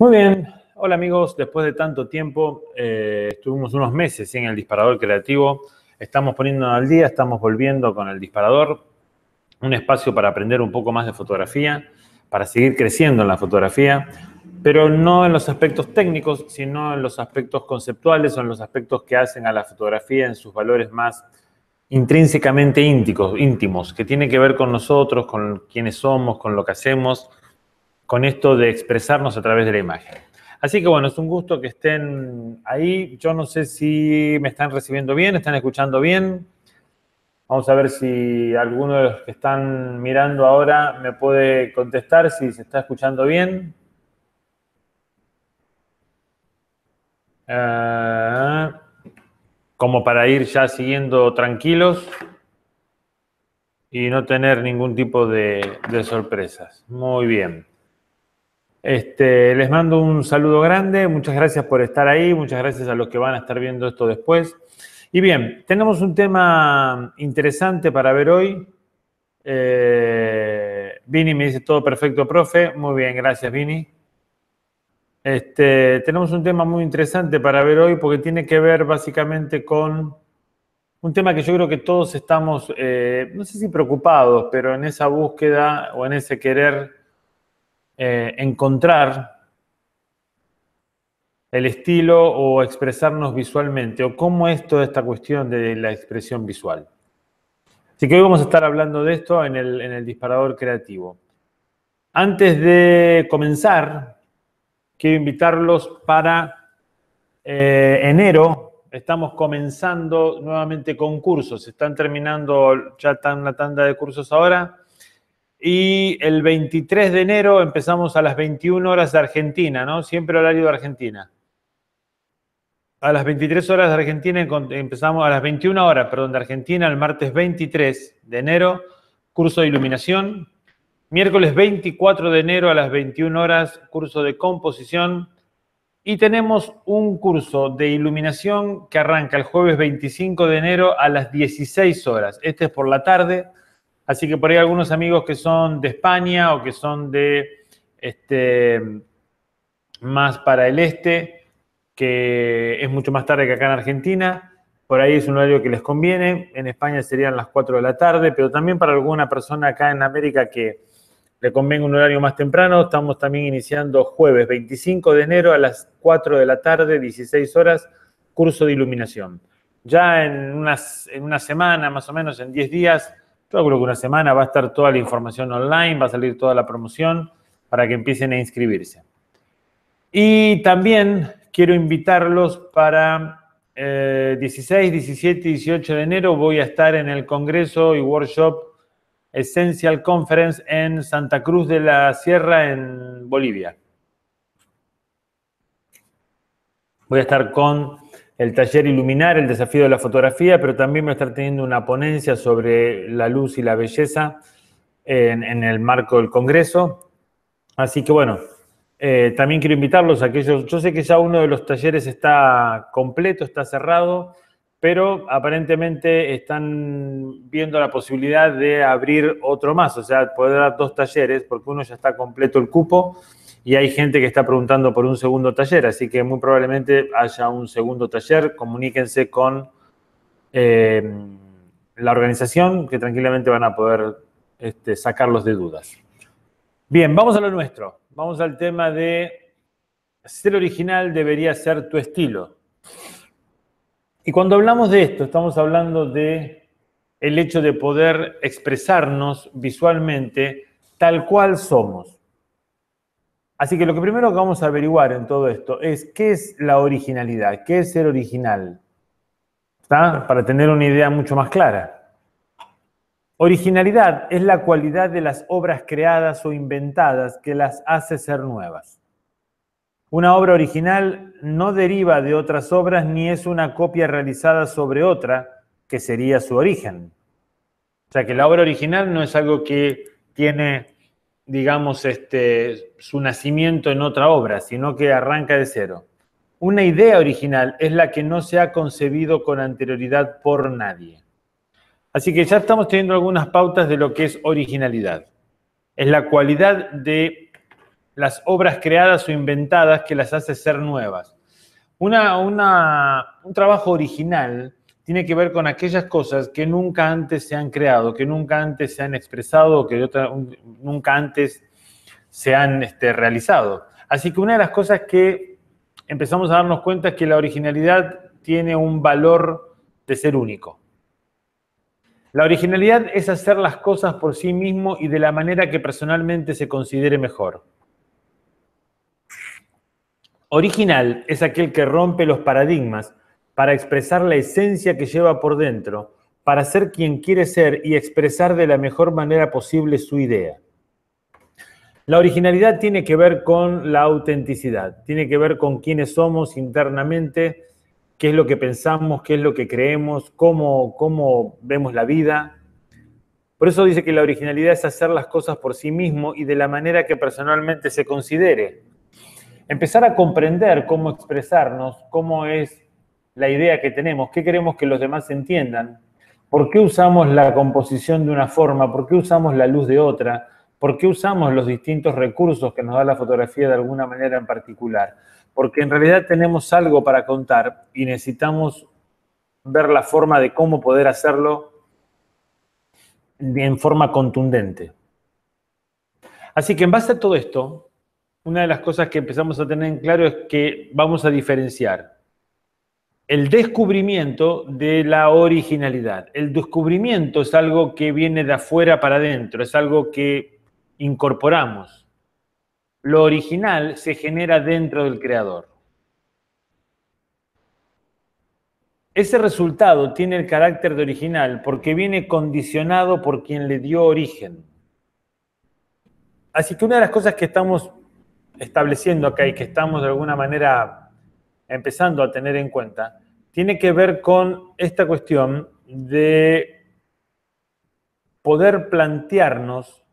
Muy bien, hola amigos, después de tanto tiempo, eh, estuvimos unos meses en el disparador creativo, estamos poniéndonos al día, estamos volviendo con el disparador, un espacio para aprender un poco más de fotografía, para seguir creciendo en la fotografía, pero no en los aspectos técnicos, sino en los aspectos conceptuales o en los aspectos que hacen a la fotografía en sus valores más intrínsecamente ínticos, íntimos, que tiene que ver con nosotros, con quiénes somos, con lo que hacemos con esto de expresarnos a través de la imagen. Así que bueno, es un gusto que estén ahí. Yo no sé si me están recibiendo bien, están escuchando bien. Vamos a ver si alguno de los que están mirando ahora me puede contestar si se está escuchando bien. Ah, como para ir ya siguiendo tranquilos y no tener ningún tipo de sorpresas. Muy bien. Este, les mando un saludo grande, muchas gracias por estar ahí, muchas gracias a los que van a estar viendo esto después. Y bien, tenemos un tema interesante para ver hoy. Eh, Vini me dice todo perfecto, profe. Muy bien, gracias, Vini. Este, tenemos un tema muy interesante para ver hoy porque tiene que ver básicamente con un tema que yo creo que todos estamos, eh, no sé si preocupados, pero en esa búsqueda o en ese querer eh, encontrar el estilo o expresarnos visualmente, o cómo es toda esta cuestión de la expresión visual. Así que hoy vamos a estar hablando de esto en el, disparador creativo. Antes de comenzar, quiero invitarlos para eh, enero. Estamos comenzando nuevamente con cursos. Están terminando ya tan la tanda de cursos ahora. Y el 23 de enero empezamos a las 21 horas de Argentina, ¿no? Siempre horario de Argentina. A las 23 horas de Argentina empezamos, a las 21 horas, perdón, de Argentina, el martes 23 de enero, curso de iluminación. Miércoles 24 de enero a las 21 horas, curso de composición. Y tenemos un curso de iluminación que arranca el jueves 25 de enero a las 16 horas. Este es por la tarde. Así que por ahí algunos amigos que son de España o que son de este, más para el este, que es mucho más tarde que acá en Argentina, por ahí es un horario que les conviene. En España serían las 4 de la tarde, pero también para alguna persona acá en América que le convenga un horario más temprano, estamos también iniciando jueves 25 de enero a las 4 de la tarde, 16 horas, curso de iluminación. Ya en, en una semana, más o menos en 10 días, yo creo que una semana va a estar toda la información online, va a salir toda la promoción para que empiecen a inscribirse. Y también quiero invitarlos para 16, 17 18 de enero. Voy a estar en el Congreso y Workshop Essential Conference en Santa Cruz de la Sierra, en Bolivia. Voy a estar con el taller Iluminar, el desafío de la fotografía, pero también voy a estar teniendo una ponencia sobre la luz y la belleza en, el marco del Congreso. Así que bueno, eh, también quiero invitarlos a aquellos, yo sé que ya uno de los talleres está completo, está cerrado, pero aparentemente están viendo la posibilidad de abrir otro más, o sea, poder dar dos talleres, porque uno ya está completo el cupo y hay gente que está preguntando por un segundo taller, así que muy probablemente haya un segundo taller, comuníquense con eh, la organización que tranquilamente van a poder este, sacarlos de dudas. Bien, vamos a lo nuestro, vamos al tema de ser original debería ser tu estilo. Y cuando hablamos de esto, estamos hablando de el hecho de poder expresarnos visualmente tal cual somos. Así que lo que primero que vamos a averiguar en todo esto es qué es la originalidad, qué es ser original, Para tener una idea mucho más clara. Originalidad es la cualidad de las obras creadas o inventadas que las hace ser nuevas. Una obra original no deriva de otras obras ni es una copia realizada sobre otra, que sería su origen. O sea que la obra original no es algo que tiene, digamos, este, su nacimiento en otra obra, sino que arranca de cero. Una idea original es la que no se ha concebido con anterioridad por nadie. Así que ya estamos teniendo algunas pautas de lo que es originalidad. Es la cualidad de las obras creadas o inventadas que las hace ser nuevas. Una, un trabajo original tiene que ver con aquellas cosas que nunca antes se han creado, que nunca antes se han expresado, que nunca antes se han este, realizado. Así que una de las cosas que empezamos a darnos cuenta es que la originalidad tiene un valor de ser único. La originalidad es hacer las cosas por sí mismo y de la manera que personalmente se considere mejor. Original es aquel que rompe los paradigmas para expresar la esencia que lleva por dentro, para ser quien quiere ser y expresar de la mejor manera posible su idea. La originalidad tiene que ver con la autenticidad, tiene que ver con quiénes somos internamente, qué es lo que pensamos, qué es lo que creemos, cómo, cómo vemos la vida. Por eso dice que la originalidad es hacer las cosas por sí mismo y de la manera que personalmente se considere empezar a comprender cómo expresarnos, cómo es la idea que tenemos, qué queremos que los demás entiendan, por qué usamos la composición de una forma, por qué usamos la luz de otra, por qué usamos los distintos recursos que nos da la fotografía de alguna manera en particular. Porque en realidad tenemos algo para contar y necesitamos ver la forma de cómo poder hacerlo en forma contundente. Así que en base a todo esto, una de las cosas que empezamos a tener en claro es que vamos a diferenciar el descubrimiento de la originalidad. El descubrimiento es algo que viene de afuera para adentro, es algo que incorporamos. Lo original se genera dentro del creador. Ese resultado tiene el carácter de original porque viene condicionado por quien le dio origen. Así que una de las cosas que estamos estableciendo acá y que estamos de alguna manera empezando a tener en cuenta, tiene que ver con esta cuestión de poder plantearnos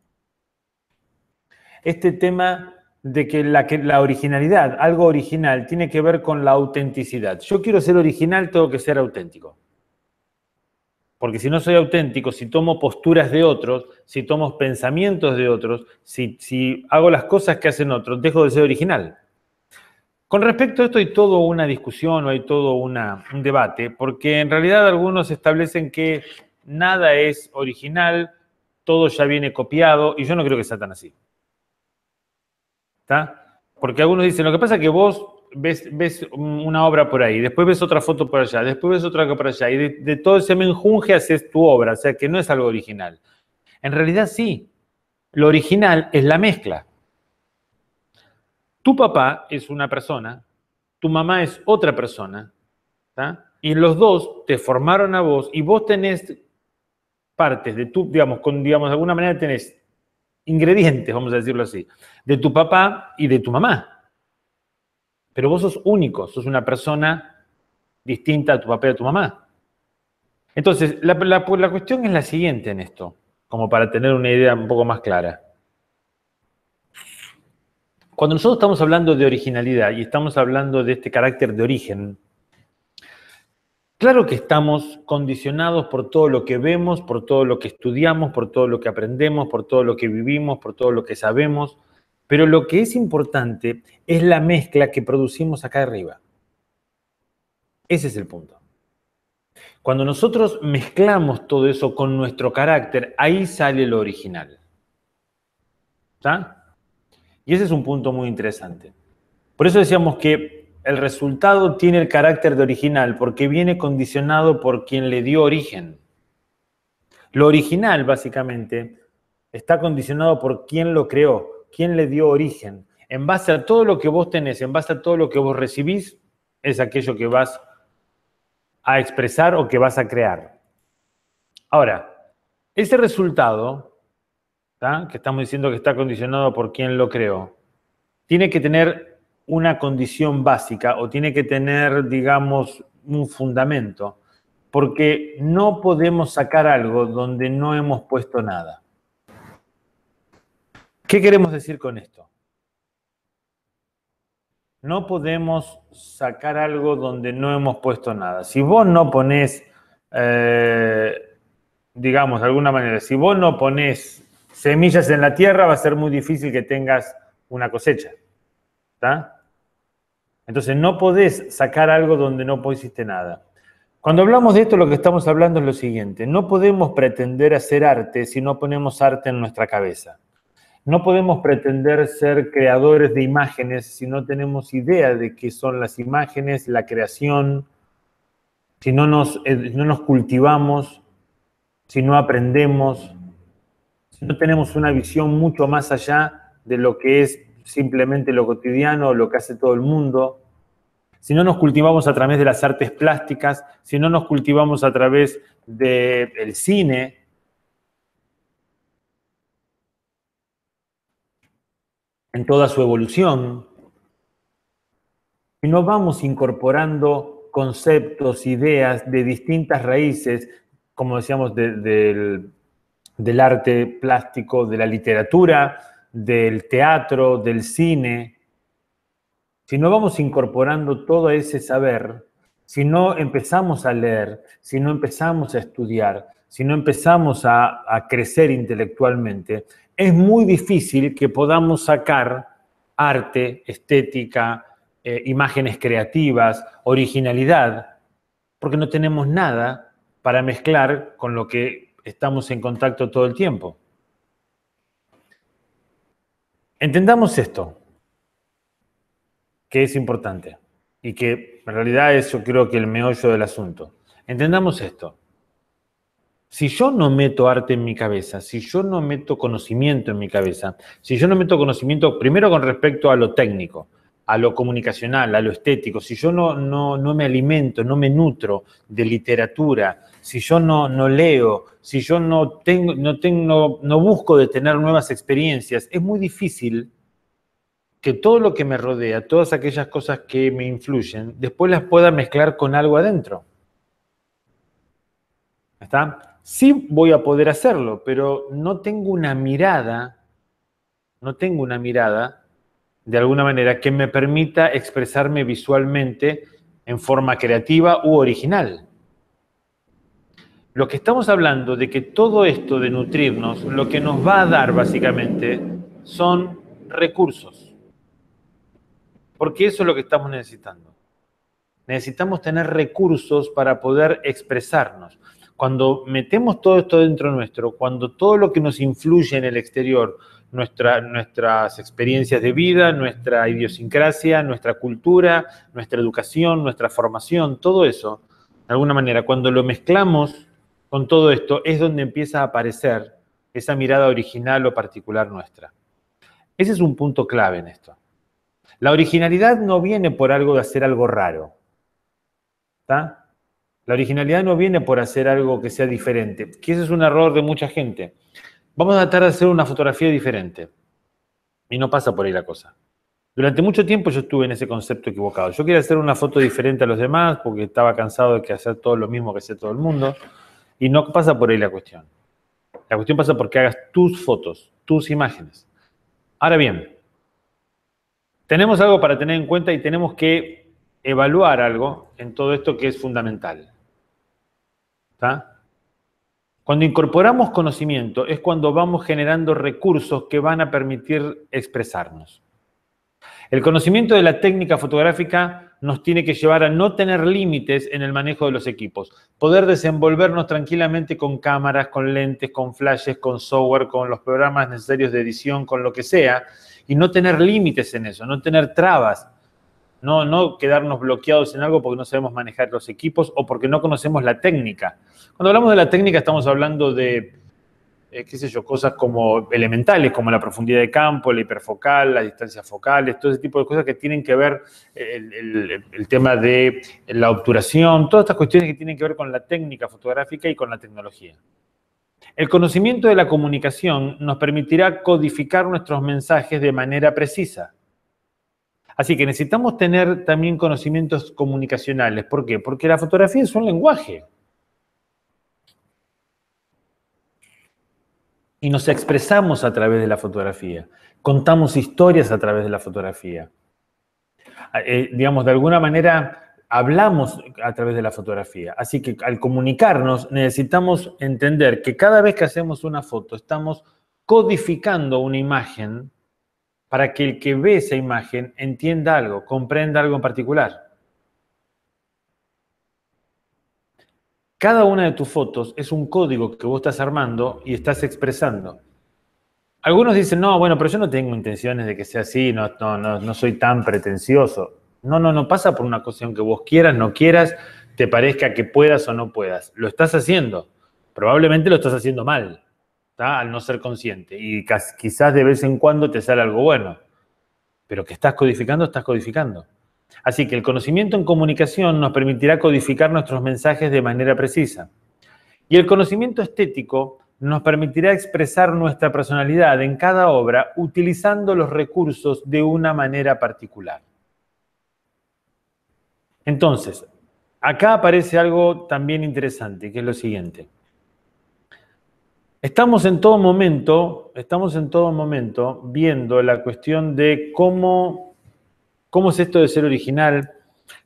este tema de que la, que la originalidad, algo original, tiene que ver con la autenticidad. Yo quiero ser original, tengo que ser auténtico. Porque si no soy auténtico, si tomo posturas de otros, si tomo pensamientos de otros, si, hago las cosas que hacen otros, dejo de ser original. Con respecto a esto hay toda una discusión o hay todo un debate, porque en realidad algunos establecen que nada es original, todo ya viene copiado, y yo no creo que sea tan así. Porque algunos dicen, lo que pasa es que vos ves, una obra por ahí, después ves otra foto por allá, después ves otra por allá, y de, todo ese menjunje haces tu obra, o sea que no es algo original. En realidad sí, lo original es la mezcla. Tu papá es una persona, tu mamá es otra persona, y los dos te formaron a vos y vos tenés partes de tu, digamos, con, digamos, de alguna manera tenés ingredientes, vamos a decirlo así, de tu papá y de tu mamá. Pero vos sos único, sos una persona distinta a tu papá y a tu mamá. Entonces, la, cuestión es la siguiente en esto, como para tener una idea un poco más clara. Cuando nosotros estamos hablando de originalidad y estamos hablando de este carácter de origen, Claro que estamos condicionados por todo lo que vemos, por todo lo que estudiamos, por todo lo que aprendemos, por todo lo que vivimos, por todo lo que sabemos, pero lo que es importante es la mezcla que producimos acá arriba. Ese es el punto. Cuando nosotros mezclamos todo eso con nuestro carácter, ahí sale lo original. ¿Está? Y ese es un punto muy interesante. Por eso decíamos que el resultado tiene el carácter de original, porque viene condicionado por quien le dio origen. Lo original, básicamente, está condicionado por quien lo creó quién le dio origen. En base a todo lo que vos tenés, en base a todo lo que vos recibís, es aquello que vas a expresar o que vas a crear. Ahora, ese resultado, que estamos diciendo que está condicionado por quién lo creó, tiene que tener una condición básica o tiene que tener, digamos, un fundamento, porque no podemos sacar algo donde no hemos puesto nada. ¿Qué queremos decir con esto? No podemos sacar algo donde no hemos puesto nada. Si vos no pones, eh, digamos, de alguna manera, si vos no pones semillas en la tierra, va a ser muy difícil que tengas una cosecha. Entonces no podés sacar algo donde no pusiste nada. Cuando hablamos de esto, lo que estamos hablando es lo siguiente. No podemos pretender hacer arte si no ponemos arte en nuestra cabeza. No podemos pretender ser creadores de imágenes si no tenemos idea de qué son las imágenes, la creación, si no nos, eh, nos cultivamos, si no aprendemos, si no tenemos una visión mucho más allá de lo que es simplemente lo cotidiano, lo que hace todo el mundo, si no nos cultivamos a través de las artes plásticas, si no nos cultivamos a través del cine, en toda su evolución, y no vamos incorporando conceptos, ideas de distintas raíces, como decíamos, del, arte plástico, de la literatura, del teatro, del cine. Si no vamos incorporando todo ese saber, si no empezamos a leer, si no empezamos a estudiar, si no empezamos a, a crecer intelectualmente, es muy difícil que podamos sacar arte, estética, eh, imágenes creativas, originalidad, porque no tenemos nada para mezclar con lo que estamos en contacto todo el tiempo. Entendamos esto, que es importante y que en realidad eso creo que el meollo del asunto. Entendamos esto. Si yo no meto arte en mi cabeza, si yo no meto conocimiento en mi cabeza, si yo no meto conocimiento primero con respecto a lo técnico, a lo comunicacional, a lo estético, si yo no, no, me alimento, no me nutro de literatura, si yo no, no leo, si yo no, tengo, no, tengo, no busco de tener nuevas experiencias, es muy difícil que todo lo que me rodea, todas aquellas cosas que me influyen, después las pueda mezclar con algo adentro. ¿Está? Sí voy a poder hacerlo, pero no tengo una mirada, no tengo una mirada, de alguna manera, que me permita expresarme visualmente en forma creativa u original. Lo que estamos hablando de que todo esto de nutrirnos, lo que nos va a dar básicamente son recursos. Porque eso es lo que estamos necesitando. Necesitamos tener recursos para poder expresarnos. Cuando metemos todo esto dentro nuestro, cuando todo lo que nos influye en el exterior, nuestras experiencias de vida, nuestra idiosincrasia, nuestra cultura, nuestra educación, nuestra formación, todo eso, de alguna manera, cuando lo mezclamos con todo esto, es donde empieza a aparecer esa mirada original o particular nuestra. Ese es un punto clave en esto. La originalidad no viene por algo de hacer algo raro. ¿Está? La originalidad no viene por hacer algo que sea diferente, que ese es un error de mucha gente. Vamos a tratar de hacer una fotografía diferente. Y no pasa por ahí la cosa. Durante mucho tiempo yo estuve en ese concepto equivocado. Yo quería hacer una foto diferente a los demás porque estaba cansado de que hacer todo lo mismo que hacía todo el mundo. Y no pasa por ahí la cuestión. La cuestión pasa porque hagas tus fotos, tus imágenes. Ahora bien, tenemos algo para tener en cuenta y tenemos que evaluar algo en todo esto que es fundamental. Cuando incorporamos conocimiento es cuando vamos generando recursos que van a permitir expresarnos. El conocimiento de la técnica fotográfica nos tiene que llevar a no tener límites en el manejo de los equipos, poder desenvolvernos tranquilamente con cámaras, con lentes, con flashes, con software, con los programas necesarios de edición, con lo que sea, y no tener límites en eso, no tener trabas, no, quedarnos bloqueados en algo porque no sabemos manejar los equipos o porque no conocemos la técnica. Cuando hablamos de la técnica estamos hablando de, eh, qué sé yo, cosas como elementales, como la profundidad de campo, la hiperfocal, las distancias focales, todo ese tipo de cosas que tienen que ver eh, el tema de la obturación, todas estas cuestiones que tienen que ver con la técnica fotográfica y con la tecnología. El conocimiento de la comunicación nos permitirá codificar nuestros mensajes de manera precisa Así que necesitamos tener también conocimientos comunicacionales. ¿Por qué? Porque la fotografía es un lenguaje. Y nos expresamos a través de la fotografía. Contamos historias a través de la fotografía. Ah, eh, digamos, de alguna manera hablamos a través de la fotografía. Así que al comunicarnos necesitamos entender que cada vez que hacemos una foto estamos codificando una imagen para que el que ve esa imagen entienda algo, comprenda algo en particular. Cada una de tus fotos es un código que vos estás armando y estás expresando. Algunos dicen, no, bueno, pero yo no tengo intenciones de que sea así, no, no, no, soy tan pretencioso. No, no, no pasa por una cuestión que vos quieras, no quieras, te parezca que puedas o no puedas. Lo estás haciendo. Probablemente lo estás haciendo mal al no ser consciente. Y quizás de vez en cuando te sale algo bueno, pero que estás codificando, estás codificando. Así que el conocimiento en comunicación nos permitirá codificar nuestros mensajes de manera precisa. Y el conocimiento estético nos permitirá expresar nuestra personalidad en cada obra utilizando los recursos de una manera particular. Entonces, acá aparece algo también interesante, que es lo siguiente. Estamos en todo momento, estamos en todo momento viendo la cuestión de cómo, cómo es esto de ser original,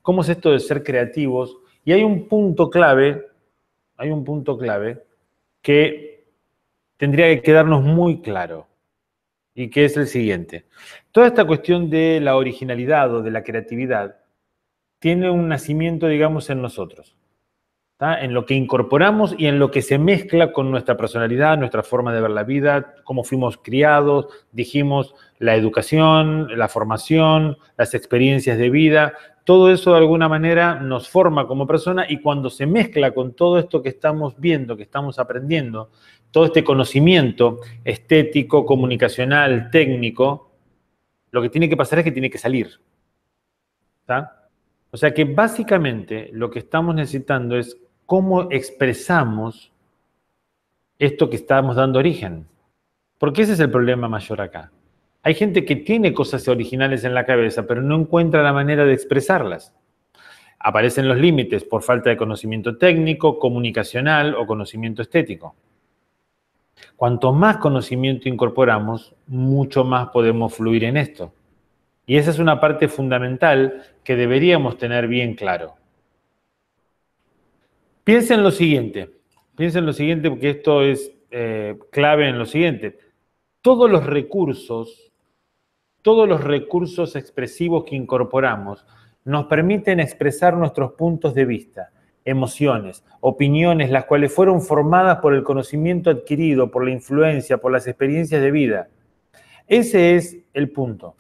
cómo es esto de ser creativos. Y hay un punto clave, hay un punto clave que tendría que quedarnos muy claro y que es el siguiente. Toda esta cuestión de la originalidad o de la creatividad tiene un nacimiento, digamos, en nosotros en lo que incorporamos y en lo que se mezcla con nuestra personalidad, nuestra forma de ver la vida, cómo fuimos criados, dijimos la educación, la formación, las experiencias de vida, todo eso de alguna manera nos forma como persona y cuando se mezcla con todo esto que estamos viendo, que estamos aprendiendo, todo este conocimiento estético, comunicacional, técnico, lo que tiene que pasar es que tiene que salir. O sea que básicamente lo que estamos necesitando es cómo expresamos esto que estamos dando origen. Porque ese es el problema mayor acá. Hay gente que tiene cosas originales en la cabeza, pero no encuentra la manera de expresarlas. Aparecen los límites por falta de conocimiento técnico, comunicacional o conocimiento estético. Cuanto más conocimiento incorporamos, mucho más podemos fluir en esto. Y esa es una parte fundamental que deberíamos tener bien claro. Piensen lo siguiente, piensen lo siguiente porque esto es eh, clave en lo siguiente. Todos los recursos, todos los recursos expresivos que incorporamos nos permiten expresar nuestros puntos de vista, emociones, opiniones, las cuales fueron formadas por el conocimiento adquirido, por la influencia, por las experiencias de vida. Ese es el punto.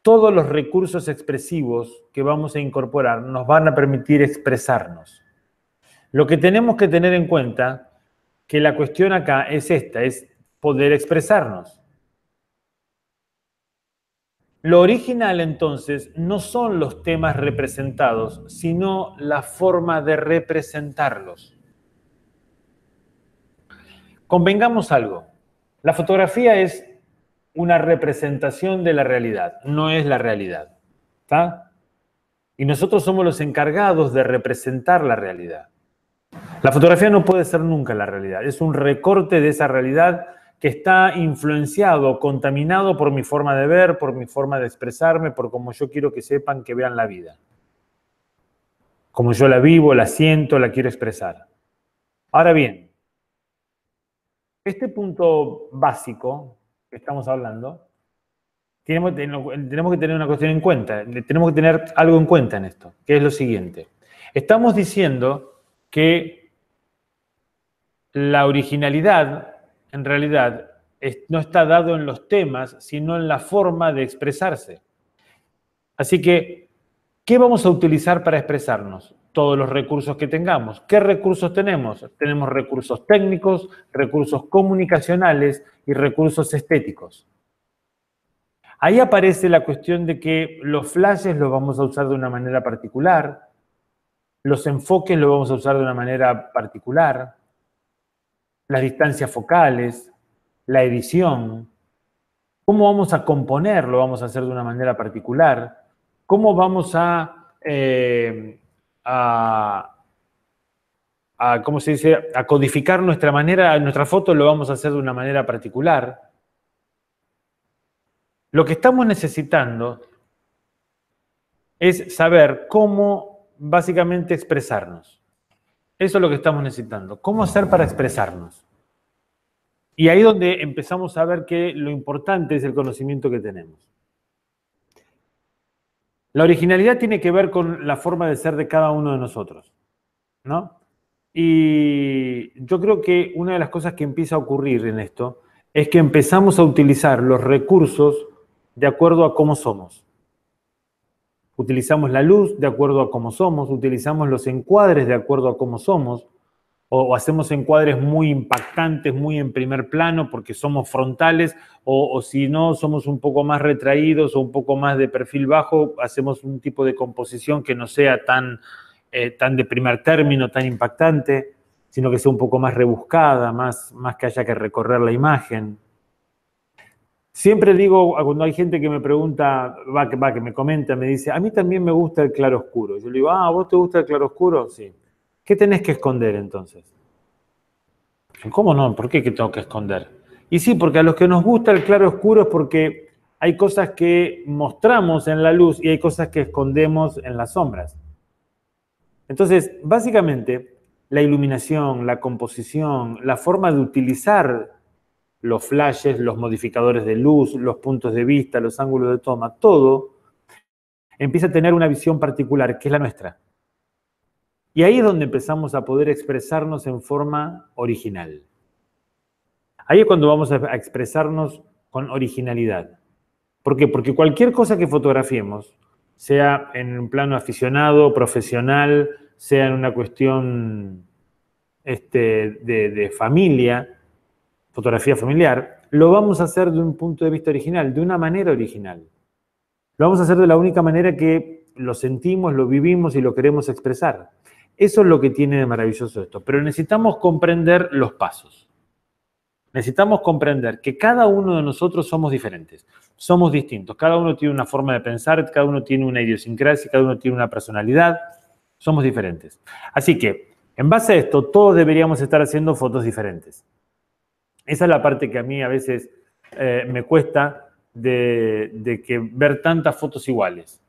Todos los recursos expresivos que vamos a incorporar nos van a permitir expresarnos. Lo que tenemos que tener en cuenta, que la cuestión acá es esta, es poder expresarnos. Lo original entonces no son los temas representados, sino la forma de representarlos. Convengamos algo, la fotografía es una representación de la realidad, no es la realidad. Y nosotros somos los encargados de representar la realidad. La fotografía no puede ser nunca la realidad, es un recorte de esa realidad que está influenciado, contaminado por mi forma de ver, por mi forma de expresarme, por cómo yo quiero que sepan que vean la vida. Como yo la vivo, la siento, la quiero expresar. Ahora bien, este punto básico que estamos hablando, tenemos, que tener una cuestión en cuenta, tenemos que tener algo en cuenta en esto, que es lo siguiente. Estamos diciendo que la originalidad en realidad no está dado en los temas, sino en la forma de expresarse. Así que, ¿qué vamos a utilizar para expresarnos? Todos los recursos que tengamos. ¿Qué recursos tenemos? Tenemos recursos técnicos, recursos comunicacionales y recursos estéticos. Ahí aparece la cuestión de que los flashes los vamos a usar de una manera particular, los enfoques los vamos a usar de una manera particular, las distancias focales, la edición, cómo vamos a componer, lo vamos a hacer de una manera particular, cómo vamos a, eh, a ¿cómo se dice?, a codificar nuestra manera, nuestra foto lo vamos a hacer de una manera particular. Lo que estamos necesitando es saber cómo básicamente expresarnos. Eso es lo que estamos necesitando. ¿Cómo hacer para expresarnos? Y ahí es donde empezamos a ver que lo importante es el conocimiento que tenemos. La originalidad tiene que ver con la forma de ser de cada uno de nosotros, ¿no? Y yo creo que una de las cosas que empieza a ocurrir en esto es que empezamos a utilizar los recursos de acuerdo a cómo somos utilizamos la luz de acuerdo a cómo somos, utilizamos los encuadres de acuerdo a cómo somos, o, hacemos encuadres muy impactantes, muy en primer plano, porque somos frontales, o, si no, somos un poco más retraídos o un poco más de perfil bajo, hacemos un tipo de composición que no sea tan, eh, tan de primer término, tan impactante, sino que sea un poco más rebuscada, más, más que haya que recorrer la imagen. Siempre digo, ah, cuando hay gente que me pregunta, va que, va, que me comenta, me dice, a mí también me gusta el claroscuro. Yo le digo, ah, ¿vos te gusta el claroscuro? Sí. ¿Qué tenés que esconder entonces? ¿Cómo no? ¿Por qué que tengo que esconder? Y sí, porque a los que nos gusta el claro oscuro es porque hay cosas que mostramos en la luz y hay cosas que escondemos en las sombras. Entonces, básicamente, la iluminación, la composición, la forma de utilizar los flashes, los modificadores de luz, los puntos de vista, los ángulos de toma, todo empieza a tener una visión particular, que es la nuestra. Y ahí es donde empezamos a poder expresarnos en forma original. Ahí es cuando vamos a expresarnos con originalidad. ¿Por qué? Porque cualquier cosa que fotografiemos, sea en un plano aficionado, profesional, sea en una cuestión este, de familia, fotografía familiar, lo vamos a hacer de un punto de vista original, de una manera original. Lo vamos a hacer de la única manera que lo sentimos, lo vivimos y lo queremos expresar. Eso es lo que tiene de maravilloso esto. Pero necesitamos comprender los pasos. Necesitamos comprender que cada uno de nosotros somos diferentes, somos distintos, cada uno tiene una forma de pensar, cada uno tiene una idiosincrasia, cada uno tiene una personalidad, somos diferentes. Así que, en base a esto, todos deberíamos estar haciendo fotos diferentes. Esa es la parte que a mí a veces eh, me cuesta de, que ver tantas fotos iguales,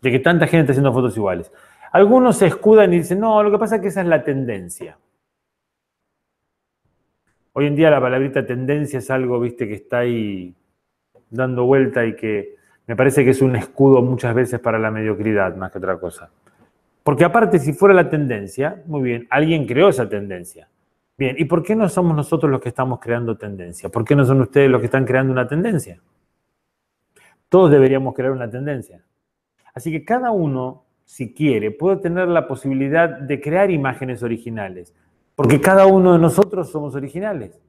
de que tanta gente está haciendo fotos iguales. Algunos se escudan y dicen, no, lo que pasa es que esa es la tendencia. Hoy en día la palabrita tendencia es algo, viste, que está ahí dando vuelta y que me parece que es un escudo muchas veces para la mediocridad más que otra cosa. Porque aparte, si fuera la tendencia, muy bien, alguien creó esa tendencia. Bien, ¿y por qué no somos nosotros los que estamos creando tendencia? ¿Por qué no son ustedes los que están creando una tendencia? Todos deberíamos crear una tendencia. Así que cada uno, si quiere, puede tener la posibilidad de crear imágenes originales, porque cada uno de nosotros somos originales.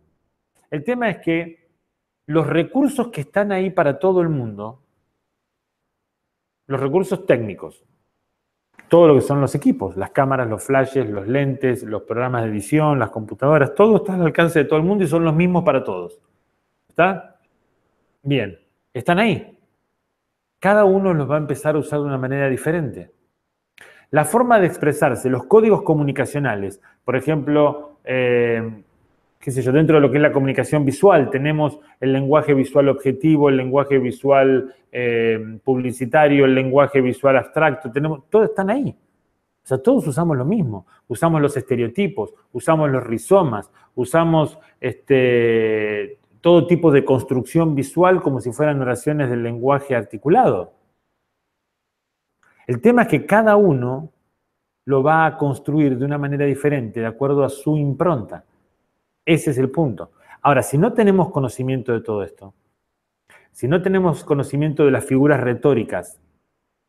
El tema es que los recursos que están ahí para todo el mundo, los recursos técnicos, todo lo que son los equipos, las cámaras, los flashes, los lentes, los programas de edición, las computadoras, todo está al alcance de todo el mundo y son los mismos para todos. ¿Está? Bien, están ahí. Cada uno los va a empezar a usar de una manera diferente. La forma de expresarse, los códigos comunicacionales, por ejemplo, eh, qué yo, dentro de lo que es la comunicación visual, tenemos el lenguaje visual objetivo, el lenguaje visual eh, publicitario, el lenguaje visual abstracto, tenemos, todos están ahí. O sea, todos usamos lo mismo, usamos los estereotipos, usamos los rizomas, usamos este, todo tipo de construcción visual como si fueran oraciones del lenguaje articulado. El tema es que cada uno lo va a construir de una manera diferente, de acuerdo a su impronta. Ese es el punto. Ahora, si no tenemos conocimiento de todo esto, si no tenemos conocimiento de las figuras retóricas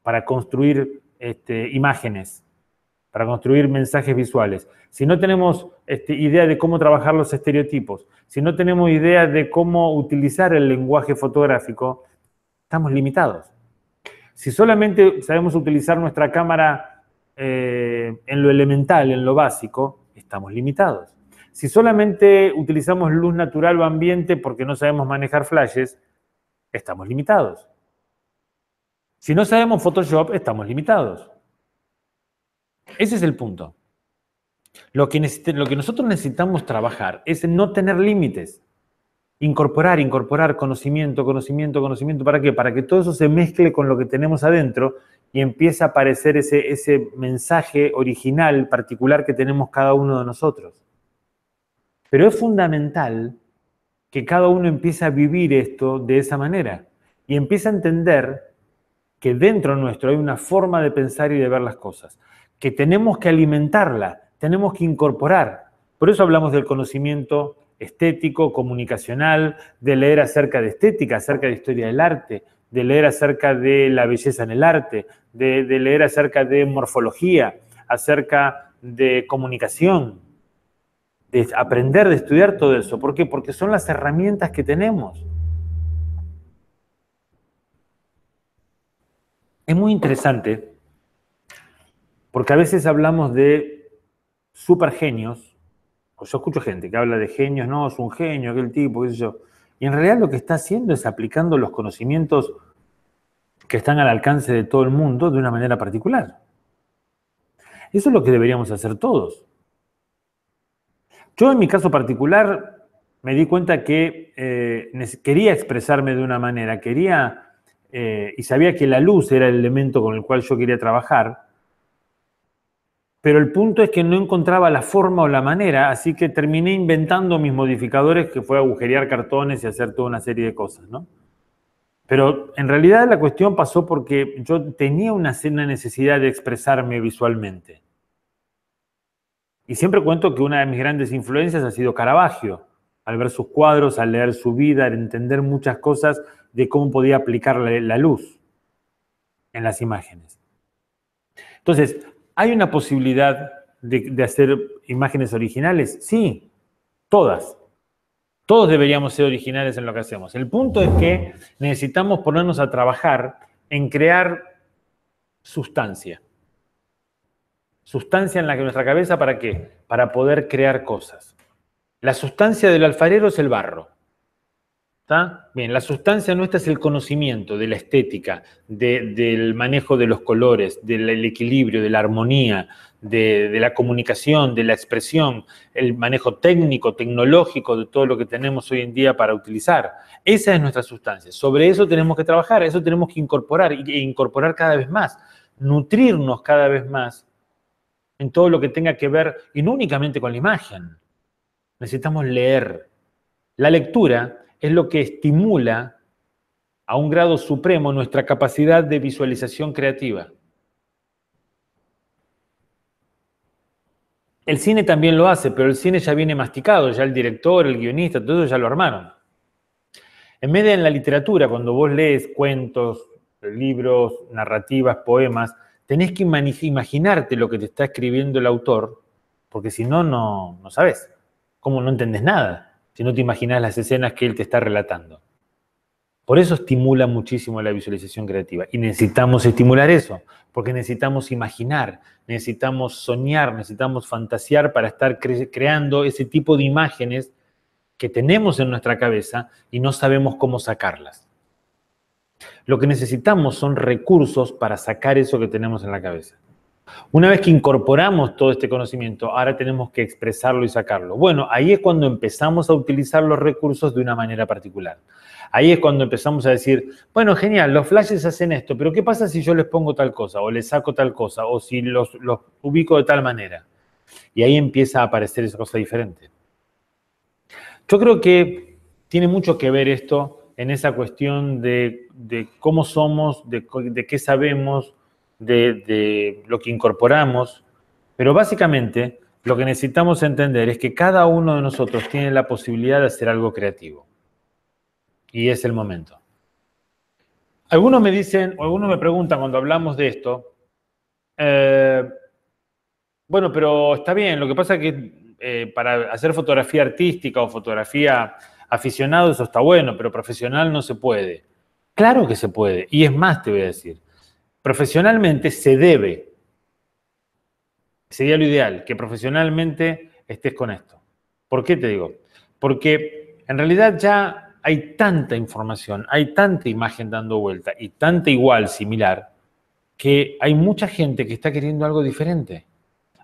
para construir este, imágenes, para construir mensajes visuales, si no tenemos este, idea de cómo trabajar los estereotipos, si no tenemos idea de cómo utilizar el lenguaje fotográfico, estamos limitados. Si solamente sabemos utilizar nuestra cámara eh, en lo elemental, en lo básico, estamos limitados. Si solamente utilizamos luz natural o ambiente porque no sabemos manejar flashes, estamos limitados. Si no sabemos Photoshop, estamos limitados. Ese es el punto. Lo que, nosotros necesitamos trabajar es no tener límites. Incorporar, incorporar conocimiento, conocimiento, conocimiento. ¿Para qué? Para que todo eso se mezcle con lo que tenemos adentro y empiece a aparecer ese mensaje original, particular que tenemos cada uno de nosotros. Pero es fundamental que cada uno empiece a vivir esto de esa manera y empiece a entender que dentro nuestro hay una forma de pensar y de ver las cosas, que tenemos que alimentarla, tenemos que incorporar. Por eso hablamos del conocimiento estético, comunicacional, de leer acerca de estética, acerca de historia del arte, de leer acerca de la belleza en el arte, de, de leer acerca de morfología, acerca de comunicación, de aprender, de estudiar todo eso. ¿Por qué? Porque son las herramientas que tenemos. Es muy interesante porque a veces hablamos de supergenios, o yo escucho gente que habla de genios, no, es un genio, aquel tipo, qué sé yo. Y en realidad lo que está haciendo es aplicando los conocimientos que están al alcance de todo el mundo de una manera particular. Eso es lo que deberíamos hacer todos. Yo en mi caso particular me di cuenta que eh, quería expresarme de una manera, quería eh, y sabía que la luz era el elemento con el cual yo quería trabajar, pero el punto es que no encontraba la forma o la manera, así que terminé inventando mis modificadores, que fue agujerear cartones y hacer toda una serie de cosas, Pero en realidad la cuestión pasó porque yo tenía una, una necesidad de expresarme visualmente. Y siempre cuento que una de mis grandes influencias ha sido Caravaggio, al ver sus cuadros, al leer su vida, al entender muchas cosas de cómo podía aplicar la luz en las imágenes. Entonces, ¿hay una posibilidad de, de hacer imágenes originales? Sí, todas. Todos deberíamos ser originales en lo que hacemos. El punto es que necesitamos ponernos a trabajar en crear sustancia. Sustancia en la que nuestra cabeza, ¿para qué? Para poder crear cosas. La sustancia del alfarero es el barro. ¿Está? Bien, la sustancia nuestra es el conocimiento de la estética, del manejo de los colores, del equilibrio, de la armonía, de, de, la comunicación, de la expresión, el manejo técnico, tecnológico de todo lo que tenemos hoy en día para utilizar. Esa es nuestra sustancia. Sobre eso tenemos que trabajar, eso tenemos que incorporar e incorporar cada vez más, nutrirnos cada vez más en todo lo que tenga que ver, y no únicamente con la imagen. Necesitamos leer. La lectura es lo que estimula a un grado supremo nuestra capacidad de visualización creativa. El cine también lo hace, pero el cine ya viene masticado, ya el director, el guionista, todo eso ya lo armaron. En medio de en la literatura, cuando vos lees cuentos, libros, narrativas, poemas, tenés que imaginarte lo que te está escribiendo el autor, porque si no, no, sabes. ¿Cómo no entendés nada? Si no te imaginas las escenas que él te está relatando. Por eso estimula muchísimo la visualización creativa. Y necesitamos estimular eso, porque necesitamos imaginar, necesitamos soñar, necesitamos fantasear para estar creando ese tipo de imágenes que tenemos en nuestra cabeza y no sabemos cómo sacarlas. Lo que necesitamos son recursos para sacar eso que tenemos en la cabeza. Una vez que incorporamos todo este conocimiento, ahora tenemos que expresarlo y sacarlo. Bueno, ahí es cuando empezamos a utilizar los recursos de una manera particular. Ahí es cuando empezamos a decir, bueno, genial, los flashes hacen esto, pero ¿qué pasa si yo les pongo tal cosa o les saco tal cosa o si los, ubico de tal manera? Y ahí empieza a aparecer esa cosa diferente. Yo creo que tiene mucho que ver esto en esa cuestión de, cómo somos, de, qué sabemos, de, lo que incorporamos, pero básicamente lo que necesitamos entender es que cada uno de nosotros tiene la posibilidad de hacer algo creativo. Y es el momento. Algunos me dicen, o algunos me preguntan cuando hablamos de esto, eh, bueno, pero está bien, lo que pasa es que eh, para hacer fotografía artística o fotografía aficionado eso está bueno, pero profesional no se puede. Claro que se puede. Y es más, te voy a decir, profesionalmente se debe. Sería lo ideal, que profesionalmente estés con esto. ¿Por qué te digo? Porque en realidad ya hay tanta información, hay tanta imagen dando vuelta y tanta igual, similar, que hay mucha gente que está queriendo algo diferente.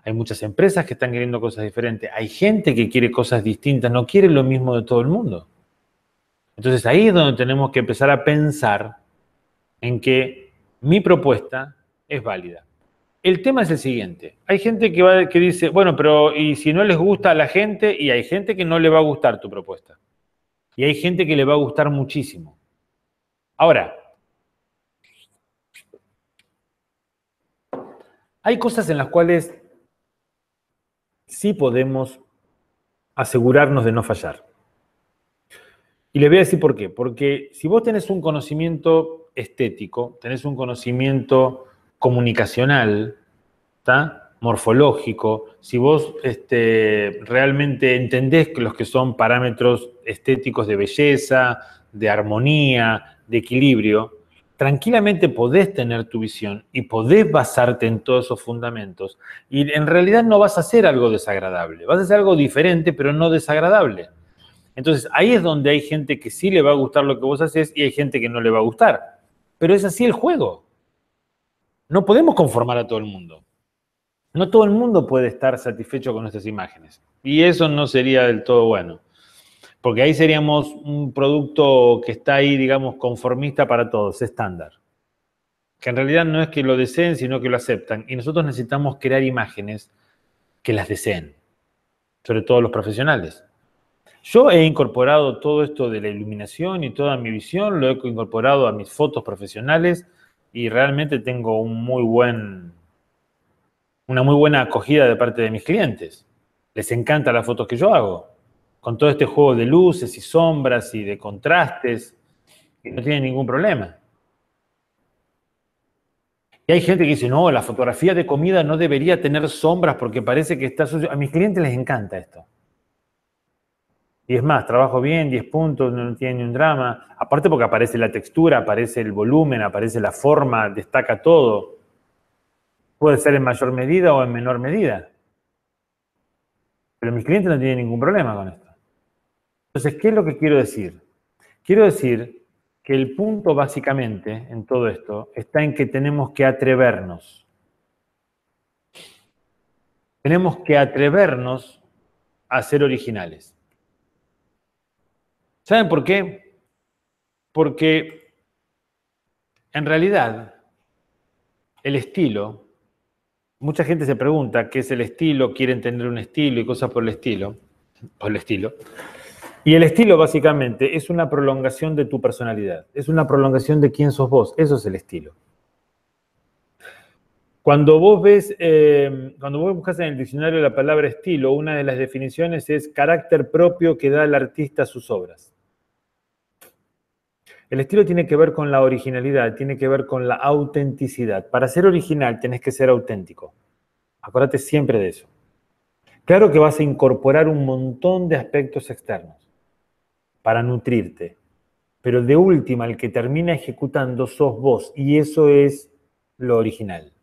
Hay muchas empresas que están queriendo cosas diferentes. Hay gente que quiere cosas distintas, no quiere lo mismo de todo el mundo. Entonces ahí es donde tenemos que empezar a pensar en que mi propuesta es válida. El tema es el siguiente. Hay gente que, va, que dice, bueno, pero ¿y si no les gusta a la gente? Y hay gente que no le va a gustar tu propuesta. Y hay gente que le va a gustar muchísimo. Ahora, hay cosas en las cuales sí podemos asegurarnos de no fallar. Y les voy a decir por qué. Porque si vos tenés un conocimiento estético, tenés un conocimiento comunicacional, morfológico, si vos este, realmente entendés los que son parámetros estéticos de belleza, de armonía, de equilibrio, tranquilamente podés tener tu visión y podés basarte en todos esos fundamentos. Y en realidad no vas a hacer algo desagradable, vas a hacer algo diferente, pero no desagradable. Entonces ahí es donde hay gente que sí le va a gustar lo que vos haces y hay gente que no le va a gustar. Pero es así el juego. No podemos conformar a todo el mundo. No todo el mundo puede estar satisfecho con nuestras imágenes. Y eso no sería del todo bueno porque ahí seríamos un producto que está ahí, digamos, conformista para todos, estándar. Que en realidad no es que lo deseen, sino que lo aceptan. Y nosotros necesitamos crear imágenes que las deseen, sobre todo los profesionales. Yo he incorporado todo esto de la iluminación y toda mi visión, lo he incorporado a mis fotos profesionales y realmente tengo un muy buen, una muy buena acogida de parte de mis clientes. Les encanta las fotos que yo hago con todo este juego de luces y sombras y de contrastes, que no tiene ningún problema. Y hay gente que dice, no, la fotografía de comida no debería tener sombras porque parece que está sucio. A mis clientes les encanta esto. Y es más, trabajo bien, 10 puntos, no tiene ni un drama. Aparte porque aparece la textura, aparece el volumen, aparece la forma, destaca todo. Puede ser en mayor medida o en menor medida. Pero mis clientes no tienen ningún problema con esto. Entonces, ¿qué es lo que quiero decir? Quiero decir que el punto básicamente en todo esto está en que tenemos que atrevernos. Tenemos que atrevernos a ser originales. ¿Saben por qué? Porque en realidad el estilo, mucha gente se pregunta qué es el estilo, quieren tener un estilo y cosas por el estilo, por el estilo. Y el estilo básicamente es una prolongación de tu personalidad, es una prolongación de quién sos vos, eso es el estilo. Cuando vos ves, eh, cuando vos buscas en el diccionario la palabra estilo, una de las definiciones es carácter propio que da el artista a sus obras. El estilo tiene que ver con la originalidad, tiene que ver con la autenticidad. Para ser original tenés que ser auténtico. Acuérdate siempre de eso. Claro que vas a incorporar un montón de aspectos externos para nutrirte. Pero de última, el que termina ejecutando sos vos y eso es lo original.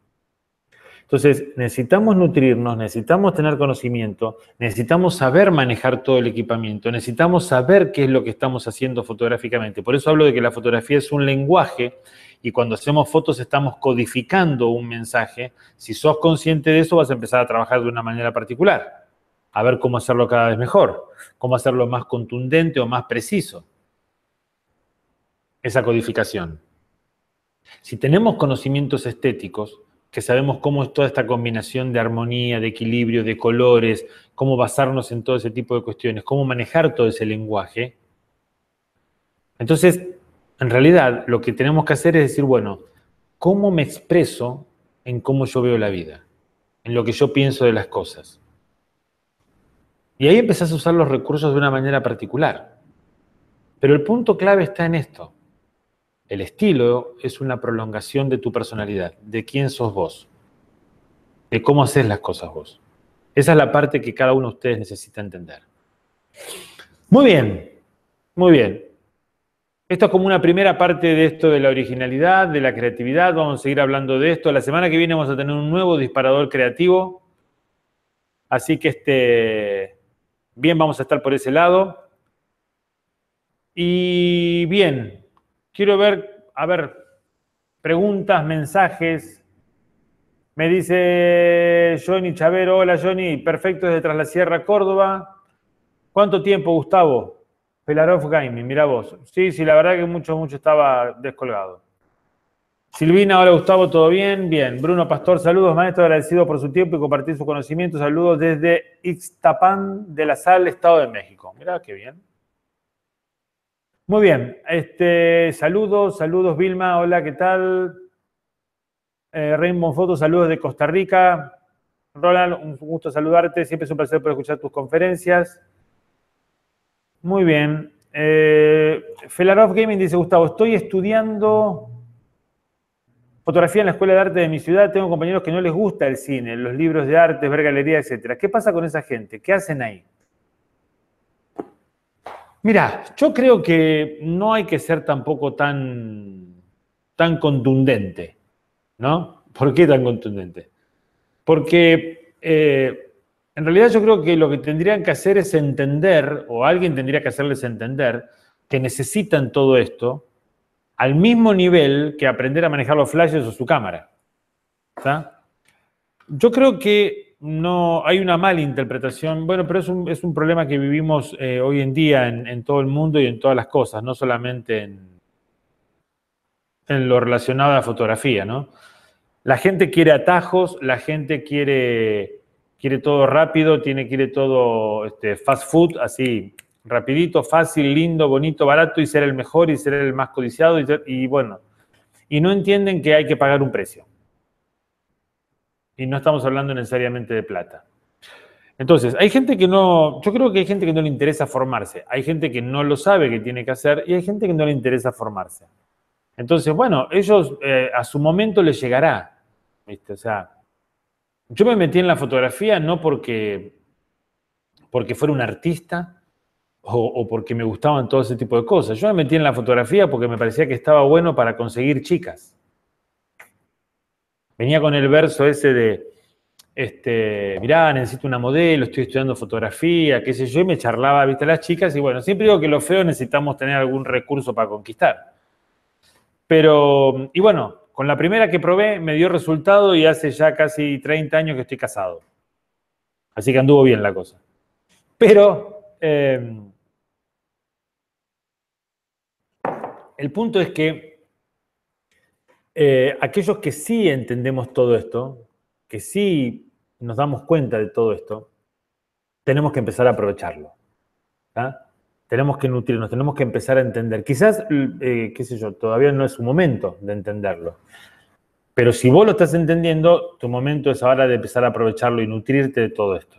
Entonces, necesitamos nutrirnos, necesitamos tener conocimiento, necesitamos saber manejar todo el equipamiento, necesitamos saber qué es lo que estamos haciendo fotográficamente. Por eso hablo de que la fotografía es un lenguaje y cuando hacemos fotos estamos codificando un mensaje. Si sos consciente de eso, vas a empezar a trabajar de una manera particular a ver cómo hacerlo cada vez mejor, cómo hacerlo más contundente o más preciso, esa codificación. Si tenemos conocimientos estéticos, que sabemos cómo es toda esta combinación de armonía, de equilibrio, de colores, cómo basarnos en todo ese tipo de cuestiones, cómo manejar todo ese lenguaje, entonces, en realidad, lo que tenemos que hacer es decir, bueno, ¿cómo me expreso en cómo yo veo la vida? En lo que yo pienso de las cosas. Y ahí empezás a usar los recursos de una manera particular. Pero el punto clave está en esto. El estilo es una prolongación de tu personalidad, de quién sos vos, de cómo haces las cosas vos. Esa es la parte que cada uno de ustedes necesita entender. Muy bien, muy bien. Esto es como una primera parte de esto de la originalidad, de la creatividad. Vamos a seguir hablando de esto. La semana que viene vamos a tener un nuevo disparador creativo. Así que este, Bien, vamos a estar por ese lado. Y bien, quiero ver, a ver, preguntas, mensajes. Me dice Johnny Chavero, hola Johnny, perfecto desde Tras la Sierra, Córdoba. ¿Cuánto tiempo, Gustavo? Pelaroff Gaming, mira vos. Sí, sí, la verdad que mucho, mucho estaba descolgado. Silvina, hola Gustavo, ¿todo bien? Bien. Bruno Pastor, saludos, maestro, agradecido por su tiempo y compartir su conocimiento. Saludos desde Ixtapán de la Sal, Estado de México. Mirá, qué bien. Muy bien. Este, saludos, saludos Vilma, hola, ¿qué tal? Eh, Raymond saludos de Costa Rica. Roland, un gusto saludarte, siempre es un placer por escuchar tus conferencias. Muy bien. Eh, Gaming dice, Gustavo, estoy estudiando Fotografía en la escuela de arte de mi ciudad, tengo compañeros que no les gusta el cine, los libros de arte, ver galería, etc. ¿Qué pasa con esa gente? ¿Qué hacen ahí? Mira, yo creo que no hay que ser tampoco tan, tan contundente, ¿no? ¿Por qué tan contundente? Porque eh, en realidad yo creo que lo que tendrían que hacer es entender, o alguien tendría que hacerles entender, que necesitan todo esto al mismo nivel que aprender a manejar los flashes o su cámara. Yo creo que no hay una mala interpretación, bueno, pero es un, problema que vivimos eh, hoy en día en, todo el mundo y en todas las cosas, no solamente en, lo relacionado a la fotografía, ¿no? La gente quiere atajos, la gente quiere, quiere todo rápido, tiene, quiere todo este, fast food, así rapidito, fácil, lindo, bonito, barato y ser el mejor y ser el más codiciado y, bueno, y no entienden que hay que pagar un precio. Y no estamos hablando necesariamente de plata. Entonces, hay gente que no, yo creo que hay gente que no le interesa formarse, hay gente que no lo sabe que tiene que hacer y hay gente que no le interesa formarse. Entonces, bueno, ellos eh, a su momento les llegará, O sea, yo me metí en la fotografía no porque, porque fuera un artista, o, porque me gustaban todo ese tipo de cosas. Yo me metí en la fotografía porque me parecía que estaba bueno para conseguir chicas. Venía con el verso ese de, este, mirá, necesito una modelo, estoy estudiando fotografía, qué sé yo, y me charlaba, viste, las chicas, y bueno, siempre digo que lo feo necesitamos tener algún recurso para conquistar. Pero, y bueno, con la primera que probé me dio resultado y hace ya casi 30 años que estoy casado. Así que anduvo bien la cosa. Pero eh, el punto es que eh, aquellos que sí entendemos todo esto, que sí nos damos cuenta de todo esto, tenemos que empezar a aprovecharlo. Tenemos que nutrirnos, tenemos que empezar a entender. Quizás, mm. eh, qué sé yo, todavía no es su momento de entenderlo. Pero si vos lo estás entendiendo, tu momento es ahora de empezar a aprovecharlo y nutrirte de todo esto.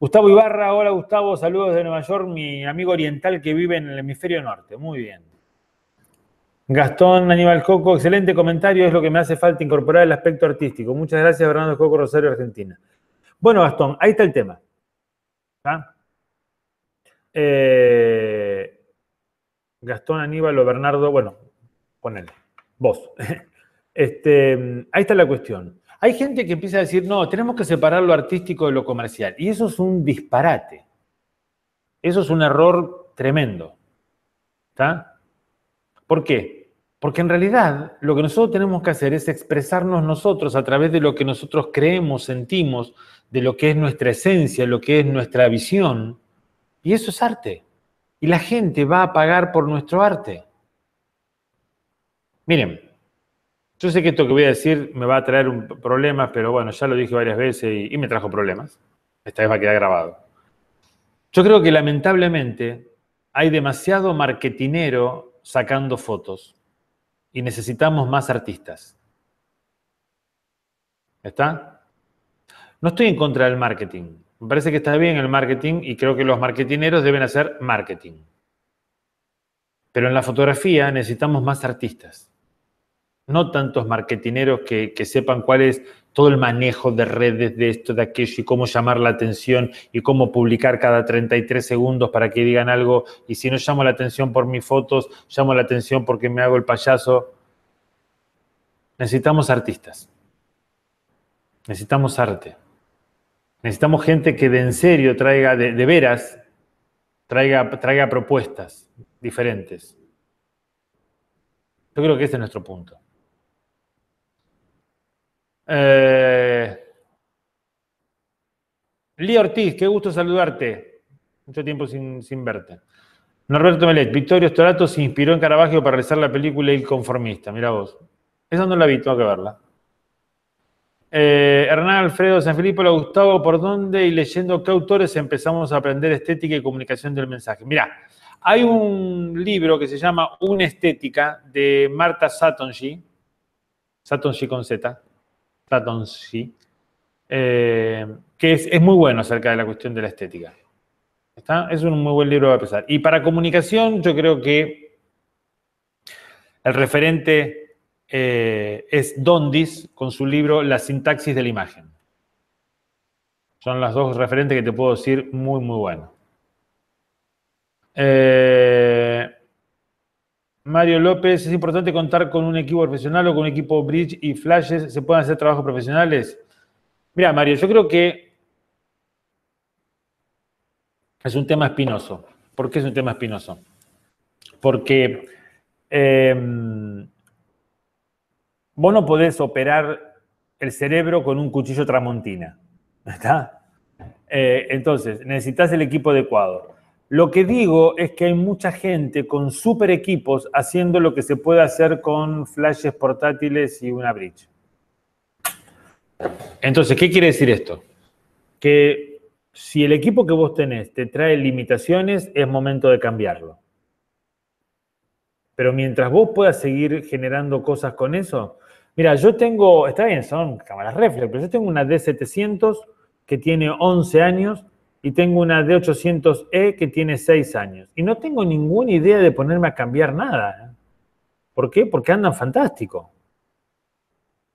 Gustavo Ibarra, hola Gustavo, saludos de Nueva York, mi amigo oriental que vive en el hemisferio norte. Muy bien. Gastón Aníbal Coco, excelente comentario, es lo que me hace falta incorporar el aspecto artístico. Muchas gracias, Bernardo Coco Rosario, Argentina. Bueno, Gastón, ahí está el tema. Eh, Gastón Aníbal o Bernardo, bueno, ponele, vos. Este, ahí está la cuestión. Hay gente que empieza a decir, no, tenemos que separar lo artístico de lo comercial. Y eso es un disparate. Eso es un error tremendo. ¿Está? ¿Por qué? Porque en realidad lo que nosotros tenemos que hacer es expresarnos nosotros a través de lo que nosotros creemos, sentimos, de lo que es nuestra esencia, lo que es nuestra visión. Y eso es arte. Y la gente va a pagar por nuestro arte. Miren, yo sé que esto que voy a decir me va a traer un problema, pero bueno, ya lo dije varias veces y, me trajo problemas. Esta vez va a quedar grabado. Yo creo que lamentablemente hay demasiado marketinero sacando fotos y necesitamos más artistas. ¿Está? No estoy en contra del marketing. Me parece que está bien el marketing y creo que los marketineros deben hacer marketing. Pero en la fotografía necesitamos más artistas. No tantos marketineros que, que sepan cuál es todo el manejo de redes, de esto, de aquello, y cómo llamar la atención, y cómo publicar cada 33 segundos para que digan algo, y si no llamo la atención por mis fotos, llamo la atención porque me hago el payaso. Necesitamos artistas. Necesitamos arte. Necesitamos gente que de en serio traiga, de, veras, traiga, traiga propuestas diferentes. Yo creo que ese es nuestro punto. Eh, Ortiz, qué gusto saludarte. Mucho tiempo sin, verte. Norberto Melet, Victorio Estorato se inspiró en Caravaggio para realizar la película El Conformista. Mira vos. Esa no la vi, tengo que verla. Eh, Hernán Alfredo San Sanfilippo, Gustavo, ¿por dónde y leyendo qué autores empezamos a aprender estética y comunicación del mensaje? Mira, hay un libro que se llama Una estética de Marta Satonji, Satonji con Z, sí eh, que es, muy bueno acerca de la cuestión de la estética. Es un muy buen libro a pesar. Y para comunicación, yo creo que el referente eh, es Dondis con su libro La sintaxis de la imagen. Son los dos referentes que te puedo decir muy, muy buenos. Eh, Mario López, ¿es importante contar con un equipo profesional o con un equipo bridge y flashes? ¿Se pueden hacer trabajos profesionales? Mira, Mario, yo creo que es un tema espinoso. ¿Por qué es un tema espinoso? Porque em, vos no podés operar el cerebro con un cuchillo tramontina. ¿Está? Eh, entonces, necesitas el equipo adecuado. Lo que digo es que hay mucha gente con super equipos haciendo lo que se puede hacer con flashes portátiles y una bridge. Entonces, ¿qué quiere decir esto? Que si el equipo que vos tenés te trae limitaciones, es momento de cambiarlo. Pero mientras vos puedas seguir generando cosas con eso, mira, yo tengo, está bien, son cámaras reflex, pero yo tengo una D700 que tiene 11 años y tengo una D800E e que tiene 6 años. Y no tengo ninguna idea de ponerme a cambiar nada. ¿eh? ¿Por qué? Porque andan fantástico.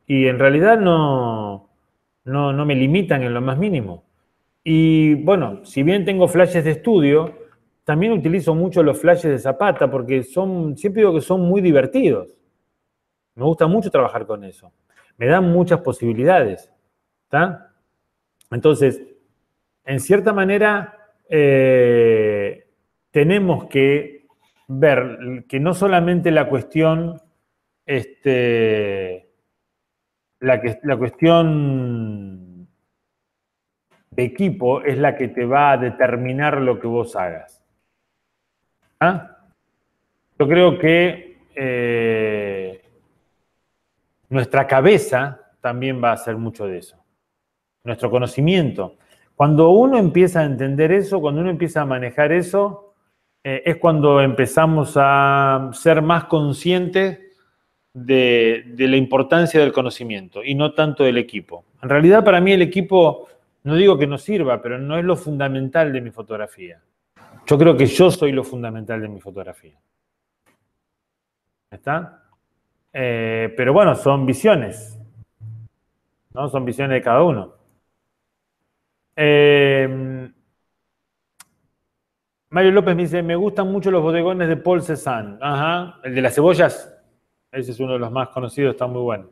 Y en realidad no, no, me limitan en lo más mínimo. Y bueno, si bien tengo flashes de estudio, también utilizo mucho los flashes de Zapata porque son, siempre digo que son muy divertidos. Me gusta mucho trabajar con eso. Me dan muchas posibilidades. Entonces, en cierta manera, eh, tenemos que ver que no solamente la cuestión, este, la, que, la cuestión de equipo es la que te va a determinar lo que vos hagas. ¿Ah? Yo creo que eh, nuestra cabeza también va a hacer mucho de eso. Nuestro conocimiento. Cuando uno empieza a entender eso, cuando uno empieza a manejar eso, eh, es cuando empezamos a ser más conscientes de, la importancia del conocimiento y no tanto del equipo. En realidad para mí el equipo, no digo que no sirva, pero no es lo fundamental de mi fotografía. Yo creo que yo soy lo fundamental de mi fotografía. ¿Está? Eh, pero bueno, son visiones. ¿no? Son visiones de cada uno. Em, Mario López me dice, me gustan mucho los bodegones de Paul Cézanne. Ajá, el de las cebollas, ese es uno de los más conocidos, está muy bueno.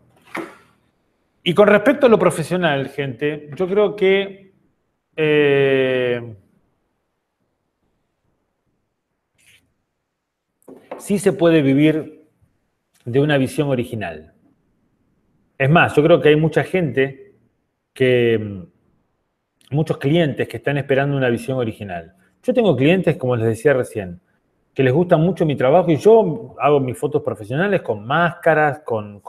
Y con respecto a lo profesional, gente, yo creo que eh, sí se puede vivir de una visión original. Es más, yo creo que hay mucha gente que muchos clientes que están esperando una visión original. Yo tengo clientes, como les decía recién, que les gusta mucho mi trabajo y yo hago mis fotos profesionales con máscaras, con,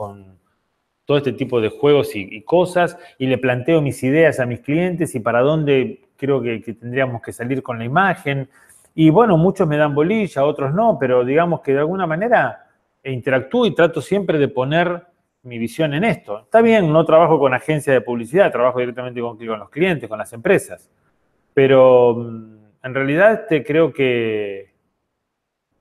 todo este tipo de juegos y, cosas, y le planteo mis ideas a mis clientes y para dónde creo que, que tendríamos que salir con la imagen. Y bueno, muchos me dan bolilla, otros no, pero digamos que de alguna manera interactúo y trato siempre de poner mi visión en esto. Está bien, no trabajo con agencia de publicidad, trabajo directamente con, los clientes, con las empresas. Pero mm, en realidad te este, creo que,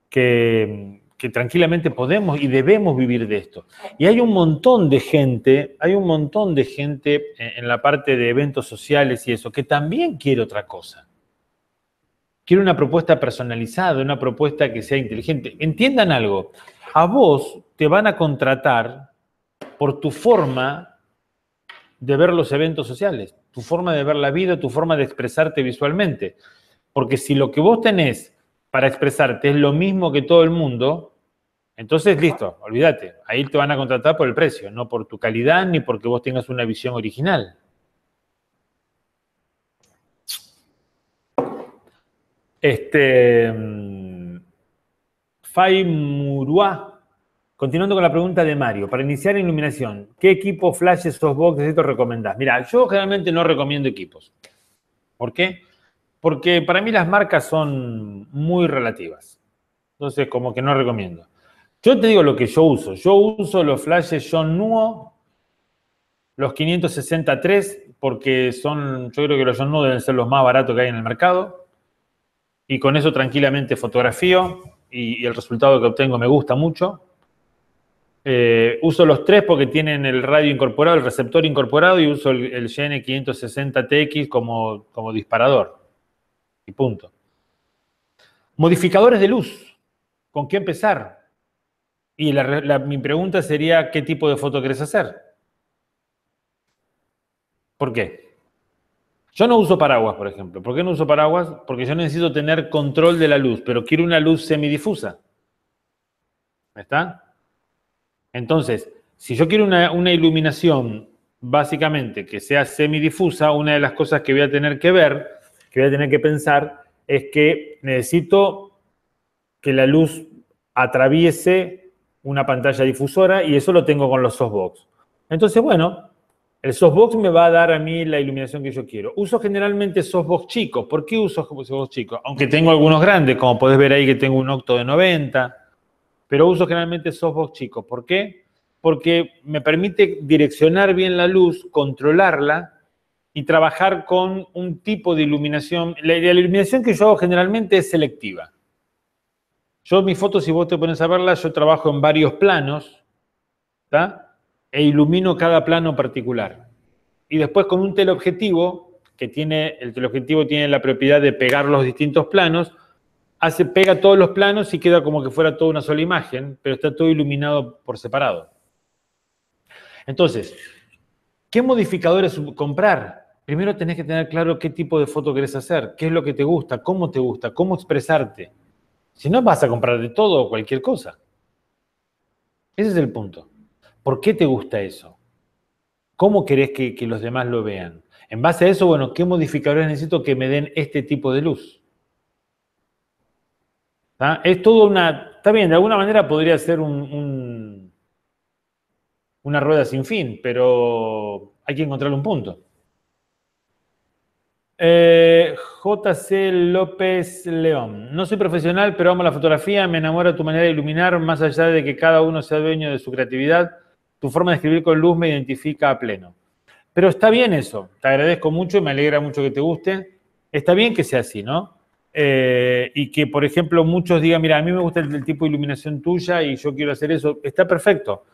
mm, que, tranquilamente podemos y debemos vivir de esto. Y hay un montón de gente, hay un montón de gente en, eh, en la parte de eventos sociales y eso, que también quiere otra cosa. Quiere una propuesta personalizada, una propuesta que sea inteligente. Entiendan algo, a vos te van a contratar por tu forma de ver los eventos sociales, tu forma de ver la vida, tu forma de expresarte visualmente. Porque si lo que vos tenés para expresarte es lo mismo que todo el mundo, entonces listo, olvídate, ahí te van a contratar por el precio, no por tu calidad ni porque vos tengas una visión original. Este, mm, Continuando con la pregunta de Mario, para iniciar iluminación, ¿qué equipo flash, boxes esto recomendás? Mira, yo generalmente no recomiendo equipos. ¿Por qué? Porque para mí las marcas son muy relativas. Entonces, como que no recomiendo. Yo te digo lo que yo uso. Yo uso los flashes John Nuo, los 563, porque son, yo creo que los John Nuo deben ser los más baratos que hay en el mercado. Y con eso tranquilamente fotografío y el resultado que obtengo me gusta mucho. Eh, uso los tres porque tienen el radio incorporado, el receptor incorporado y uso el, GN560TX como, disparador. Y punto. Modificadores de luz. ¿Con qué empezar? Y mi pregunta sería, ¿qué tipo de foto querés hacer? ¿Por qué? Yo no uso paraguas, por ejemplo. ¿Por qué no uso paraguas? Porque yo necesito tener control de la luz, pero quiero una luz semidifusa. ¿Está? Entonces, si yo quiero una, iluminación básicamente que sea semidifusa, una de las cosas que voy a tener que ver, que voy a tener que pensar, es que necesito que la luz atraviese una pantalla difusora y eso lo tengo con los softbox. Entonces, bueno, el softbox me va a dar a mí la iluminación que yo quiero. Uso generalmente softbox chicos. ¿Por qué uso softbox chicos? Aunque tengo algunos grandes, como podés ver ahí que tengo un octo de 90, pero uso generalmente softbox chico. ¿Por qué? Porque me permite direccionar bien la luz, controlarla y trabajar con un tipo de iluminación. La, iluminación que yo hago generalmente es selectiva. Yo mis fotos, si vos te pones a verlas, yo trabajo en varios planos e ilumino cada plano particular. Y después con un teleobjetivo, que tiene, el teleobjetivo tiene la propiedad de pegar los distintos planos, pega todos los planos y queda como que fuera toda una sola imagen, pero está todo iluminado por separado. Entonces, ¿qué modificadores comprar? Primero tenés que tener claro qué tipo de foto querés hacer, qué es lo que te gusta, cómo te gusta, cómo expresarte. Si no, vas a comprar de todo o cualquier cosa. Ese es el punto. ¿Por qué te gusta eso? ¿Cómo querés que, que los demás lo vean? En base a eso, bueno, ¿qué modificadores necesito que me den este tipo de luz? Es todo una... Está bien, de alguna manera podría ser un, una rueda sin fin, pero hay que encontrar un punto. Eh, JC López León. No soy profesional, pero amo la fotografía, me enamora tu manera de iluminar, más allá de que cada uno sea dueño de su creatividad, tu forma de escribir con luz me identifica a pleno. Pero está bien eso, te agradezco mucho y me alegra mucho que te guste. Está bien que sea así, ¿no? Eh, y que, por ejemplo, muchos digan, mira, a mí me gusta el, tipo de iluminación tuya y yo quiero hacer eso, está perfecto.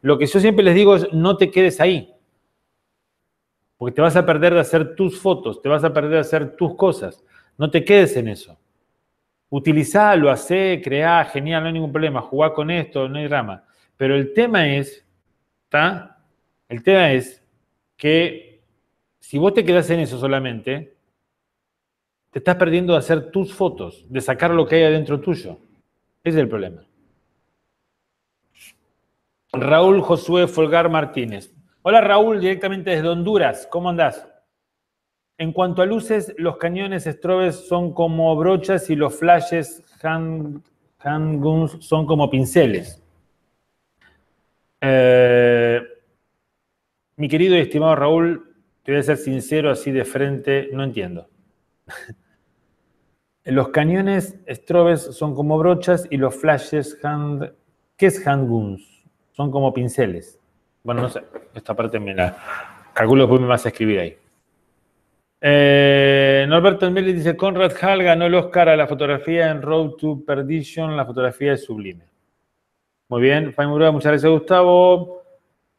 Lo que yo siempre les digo es, no te quedes ahí, porque te vas a perder de hacer tus fotos, te vas a perder de hacer tus cosas, no te quedes en eso. lo hace creá, genial, no hay ningún problema, jugá con esto, no hay drama. Pero el tema es, ¿está? El tema es que si vos te quedás en eso solamente, te estás perdiendo de hacer tus fotos, de sacar lo que hay adentro tuyo. Ese es el problema. Raúl Josué Folgar Martínez. Hola Raúl, directamente desde Honduras. ¿Cómo andás? En cuanto a luces, los cañones estrobes son como brochas y los flashes handguns son como pinceles. Eh, mi querido y estimado Raúl, te voy a ser sincero así de frente, no entiendo. Los cañones strobes son como brochas y los flashes hand... ¿Qué es handguns? Son como pinceles. Bueno, no sé, esta parte me la calculo después me vas a escribir ahí. Eh, Norberto Norberto Meli dice, Conrad Hall ganó el Oscar a la fotografía en Road to Perdition, la fotografía es sublime. Muy bien, Murúa, muchas gracias Gustavo.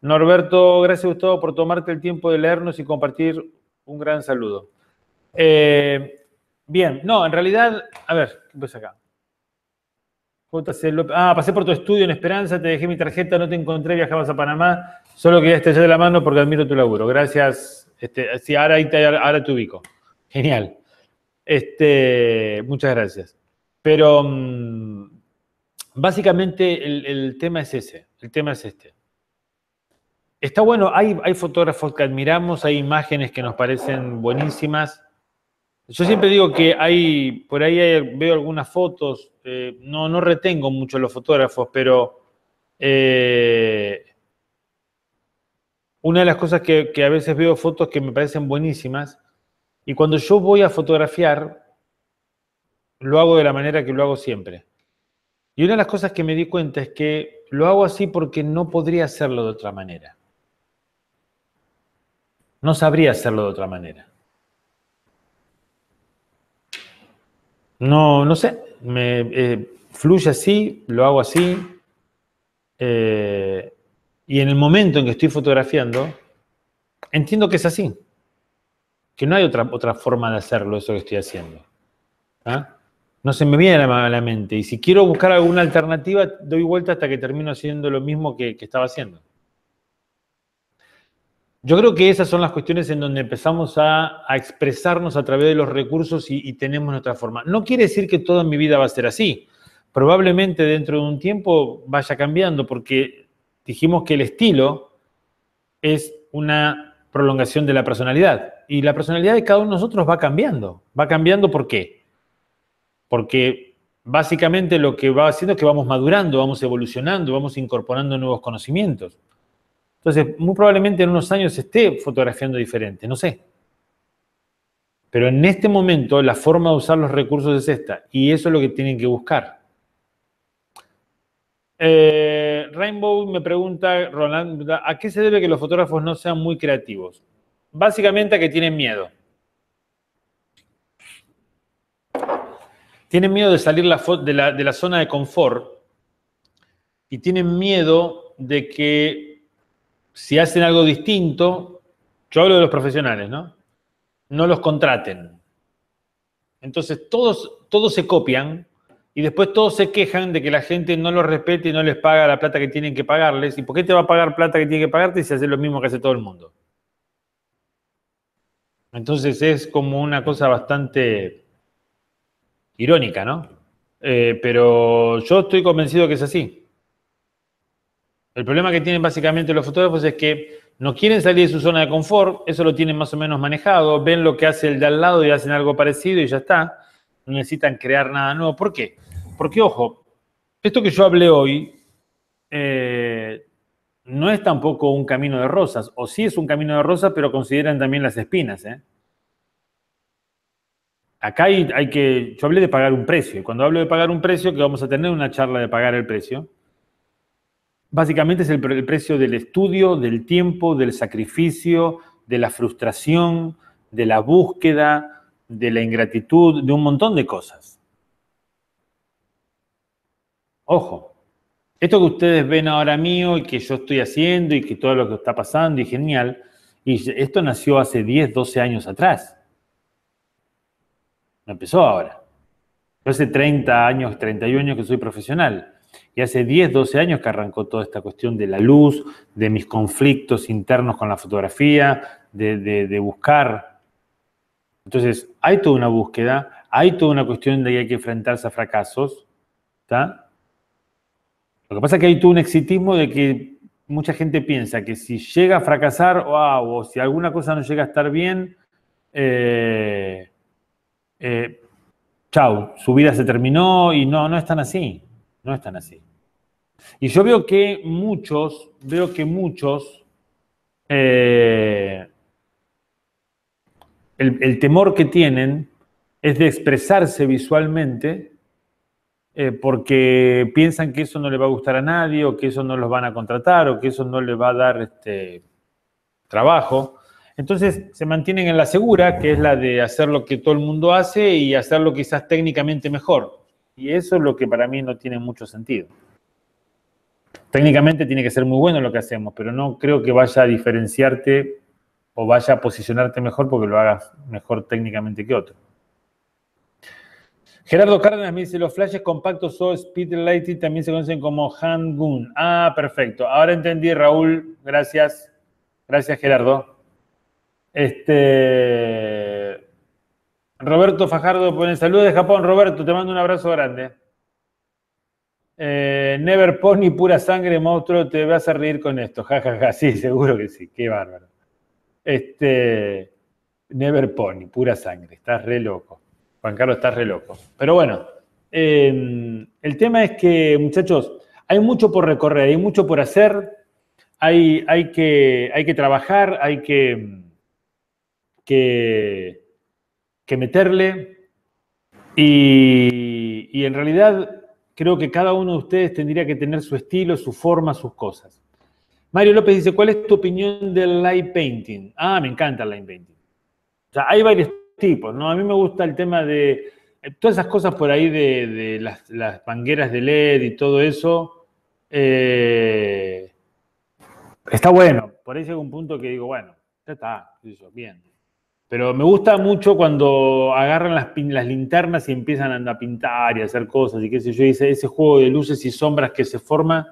Norberto, gracias Gustavo por tomarte el tiempo de leernos y compartir un gran saludo. Eh, bien, no, en realidad, a ver, ¿qué pasa acá? ah, pasé por tu estudio en Esperanza, te dejé mi tarjeta, no te encontré, viajabas a Panamá, solo quería estrellar de la mano porque admiro tu laburo. Gracias, este, sí, ahora, te, ahora ubico. Genial. Este, muchas gracias. Pero mm, básicamente el, tema es ese, el tema es este. Está bueno, hay, hay fotógrafos que admiramos, hay imágenes que nos parecen buenísimas, yo siempre digo que hay, por ahí veo algunas fotos, eh, no, no retengo mucho los fotógrafos, pero eh, una de las cosas que, a veces veo fotos que me parecen buenísimas, y cuando yo voy a fotografiar, lo hago de la manera que lo hago siempre. Y una de las cosas que me di cuenta es que lo hago así porque no podría hacerlo de otra manera. No sabría hacerlo de otra manera. No, no sé, me eh, fluye así, lo hago así. Eh, y en el momento en que estoy fotografiando, entiendo que es así. Que no hay otra, otra forma de hacerlo, eso que estoy haciendo. ¿ah? No se me viene a la mente. Y si quiero buscar alguna alternativa, doy vuelta hasta que termino haciendo lo mismo que estaba haciendo. Yo creo que esas son las cuestiones en donde empezamos a, expresarnos a través de los recursos y, y, tenemos nuestra forma. No quiere decir que toda mi vida va a ser así. Probablemente dentro de un tiempo vaya cambiando porque dijimos que el estilo es una prolongación de la personalidad y la personalidad de cada uno de nosotros va cambiando. Va cambiando ¿por qué? Porque básicamente lo que va haciendo es que vamos madurando, vamos evolucionando, vamos incorporando nuevos conocimientos. Entonces, muy probablemente en unos años esté fotografiando diferente, no sé. Pero en este momento la forma de usar los recursos es esta y eso es lo que tienen que buscar. Eh, Rainbow me pregunta, Roland, ¿a qué se debe que los fotógrafos no sean muy creativos? Básicamente a que tienen miedo. Tienen miedo de salir de la zona de confort y tienen miedo de que si hacen algo distinto, yo hablo de los profesionales, ¿no? No los contraten. Entonces todos, todos se copian y después todos se quejan de que la gente no los respete y no les paga la plata que tienen que pagarles. ¿Y por qué te va a pagar plata que tiene que pagarte si hace lo mismo que hace todo el mundo? Entonces es como una cosa bastante irónica, ¿no? Eh, pero yo estoy convencido que es así. El problema que tienen básicamente los fotógrafos es que no quieren salir de su zona de confort, eso lo tienen más o menos manejado, ven lo que hace el de al lado y hacen algo parecido y ya está. No necesitan crear nada nuevo. ¿Por qué? Porque, ojo, esto que yo hablé hoy eh, no es tampoco un camino de rosas, o sí es un camino de rosas, pero consideran también las espinas. ¿eh? Acá hay, hay que, yo hablé de pagar un precio, cuando hablo de pagar un precio, que vamos a tener una charla de pagar el precio, Básicamente es el, precio del estudio, del tiempo, del sacrificio, de la frustración, de la búsqueda, de la ingratitud, de un montón de cosas. Ojo, esto que ustedes ven ahora mío y que yo estoy haciendo y que todo lo que está pasando y genial, y esto nació hace 10, 12 años atrás. No empezó ahora. hace 30 años, 31 años que soy profesional. Y hace 10, 12 años que arrancó toda esta cuestión de la luz, de mis conflictos internos con la fotografía, de, buscar. Entonces, hay toda una búsqueda, hay toda una cuestión de que hay que enfrentarse a fracasos. Lo que pasa es que hay todo un exitismo de que mucha gente piensa que si llega a fracasar, o si alguna cosa no llega a estar bien, eh, eh, chau, su vida se terminó y no, no es tan así. No están así. Y yo veo que muchos, veo que muchos, eh, el, temor que tienen es de expresarse visualmente eh, porque piensan que eso no le va a gustar a nadie o que eso no los van a contratar o que eso no les va a dar este, trabajo. Entonces se mantienen en la segura, que es la de hacer lo que todo el mundo hace y hacerlo quizás técnicamente mejor. Y eso es lo que para mí no tiene mucho sentido. Técnicamente tiene que ser muy bueno lo que hacemos, pero no creo que vaya a diferenciarte o vaya a posicionarte mejor porque lo hagas mejor técnicamente que otro. Gerardo Cárdenas me dice, los flashes compactos o speed lighting también se conocen como handgun. Ah, perfecto. Ahora entendí, Raúl. Gracias. Gracias, Gerardo. Este, Roberto Fajardo pone saludos de Japón. Roberto, te mando un abrazo grande. Eh, Never Pony, pura sangre, monstruo, te vas a reír con esto. Ja, ja, ja, sí, seguro que sí, qué bárbaro. Este, Never Pony, pura sangre, estás re loco. Juan Carlos, estás re loco. Pero bueno, em, el tema es que, muchachos, hay mucho por recorrer, hay mucho por hacer, hay, hay, que, hay que trabajar, hay que, que que meterle y, en realidad creo que cada uno de ustedes tendría que tener su estilo, su forma, sus cosas. Mario López dice, ¿cuál es tu opinión del light painting? Ah, me encanta el light painting. O sea, hay varios tipos, ¿no? A mí me gusta el tema de eh, todas esas cosas por ahí de, las, las, pangueras de LED y todo eso. Eh, está bueno. Por ahí llega un punto que digo, bueno, ya está, bien. Pero me gusta mucho cuando agarran las, linternas y empiezan a pintar y a hacer cosas y qué sé yo. hice ese, juego de luces y sombras que se forma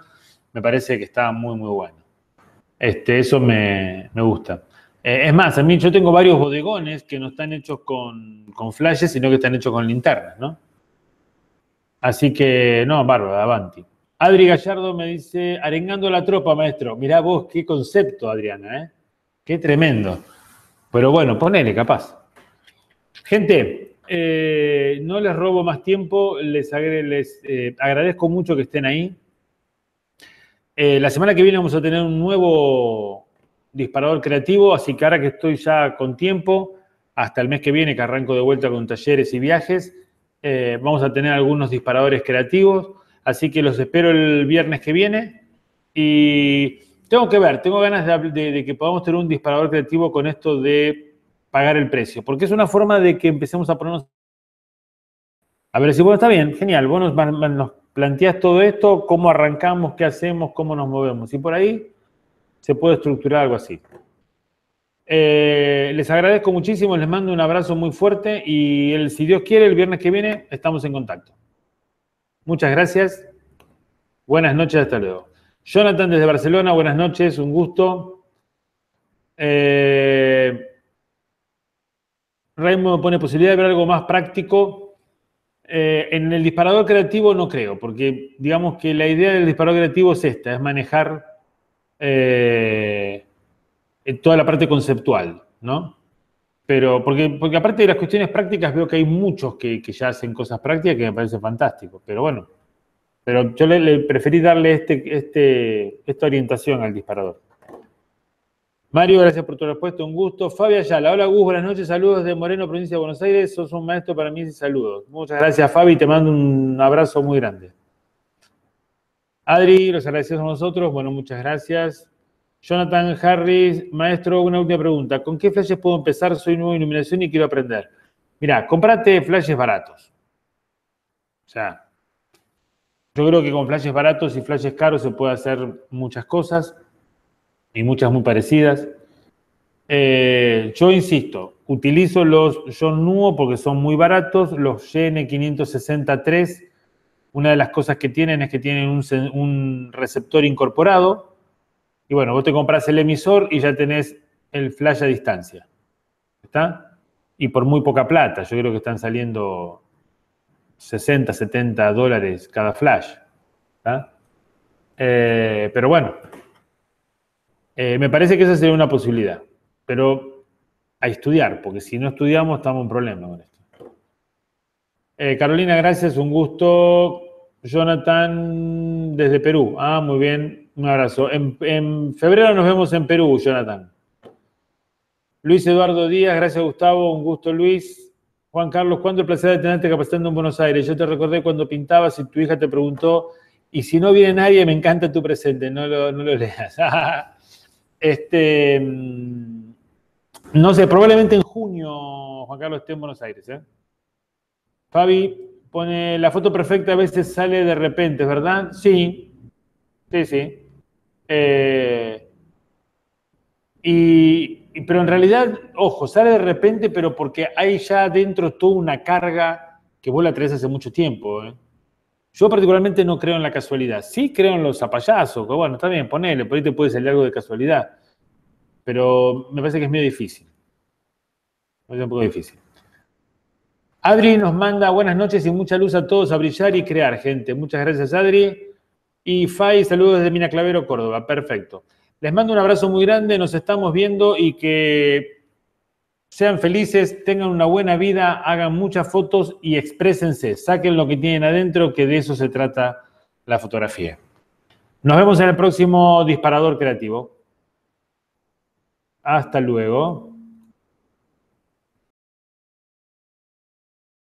me parece que está muy, muy bueno. Este, eso me, gusta. Eh, es más, a mí yo tengo varios bodegones que no están hechos con, con flashes, sino que están hechos con linternas, ¿no? Así que, no, bárbaro, avanti. Adri Gallardo me dice, arengando la tropa, maestro. Mirá vos, qué concepto, Adriana, ¿eh? Qué tremendo. Pero bueno, ponele, capaz. Gente, eh, no les robo más tiempo, les, eh, agradezco mucho que estén ahí. Eh, la semana que viene vamos a tener un nuevo disparador creativo, así que ahora que estoy ya con tiempo, hasta el mes que viene que arranco de vuelta con talleres y viajes, vamos a tener algunos disparadores creativos, así que los espero el viernes que viene y tengo que ver, tengo ganas de, que podamos tener un disparador creativo con esto de pagar el precio, porque es una forma de que empecemos a ponernos... A ver si, bueno, está bien, genial, vos nos, planteás todo esto, cómo arrancamos, qué hacemos, cómo nos movemos, y por ahí se puede estructurar algo así. Eh, les agradezco muchísimo, les mando un abrazo muy fuerte y el, si Dios quiere, el viernes que viene estamos en contacto. Muchas gracias, buenas noches, hasta luego. Jonathan desde Barcelona, buenas noches, un gusto. Eh, pone posibilidad de ver algo más práctico. Eh, en el disparador creativo no creo, porque digamos que la idea del disparador creativo es esta, es manejar eh, toda la parte conceptual, ¿no? Pero, porque, porque aparte de las cuestiones prácticas veo que hay muchos que, que ya hacen cosas prácticas que me parece fantástico, pero bueno. Pero yo le, preferí darle este, este, esta orientación al disparador. Mario, gracias por tu respuesta, un gusto. Fabio Ayala, hola Gus, buenas noches, saludos de Moreno, provincia de Buenos Aires, sos un maestro para mí, saludos. Muchas gracias Fabi, te mando un abrazo muy grande. Adri, los agradecemos a nosotros, bueno, muchas gracias. Jonathan Harris, maestro, una última pregunta. ¿Con qué flashes puedo empezar? Soy nuevo en iluminación y quiero aprender. mira comprate flashes baratos. O sea, yo creo que con flashes baratos y flashes caros se puede hacer muchas cosas y muchas muy parecidas. Eh, yo insisto, utilizo los John Nuo porque son muy baratos, los YN563, una de las cosas que tienen es que tienen un, un receptor incorporado y bueno, vos te compras el emisor y ya tenés el flash a distancia. ¿Está? Y por muy poca plata, yo creo que están saliendo 60, 70 dólares cada flash. Eh, pero bueno, eh, me parece que esa sería una posibilidad. Pero a estudiar, porque si no estudiamos estamos en problema con esto. Eh, Carolina, gracias, un gusto. Jonathan, desde Perú. Ah, muy bien, un abrazo. en febrero nos vemos en Perú, Jonathan. Luis Eduardo Díaz, gracias Gustavo, un gusto Luis. Juan Carlos, ¿cuánto el placer de tenerte capacitando en Buenos Aires? Yo te recordé cuando pintabas y tu hija te preguntó, y si no viene nadie, me encanta tu presente, no lo, no leas. este, mm, no sé, probablemente en junio Juan Carlos esté en Buenos Aires. ¿eh? Fabi pone, la foto perfecta a veces sale de repente, ¿verdad? Sí, sí, sí. Eh, y pero en realidad, ojo, sale de repente, pero porque hay ya dentro toda una carga que vos la traes hace mucho tiempo. ¿eh? Yo particularmente no creo en la casualidad. Sí creo en los zapayazos, bueno, está bien, ponele, por ahí te puede salir algo de casualidad. Pero me parece que es medio difícil. Es un poco difícil. Adri nos manda buenas noches y mucha luz a todos a brillar y crear, gente. Muchas gracias, Adri. Y Fai, saludos desde Mina Clavero, Córdoba. Perfecto. Les mando un abrazo muy grande, nos estamos viendo y que sean felices, tengan una buena vida, hagan muchas fotos y exprésense, saquen lo que tienen adentro, que de eso se trata la fotografía. Nos vemos en el próximo disparador creativo. Hasta luego.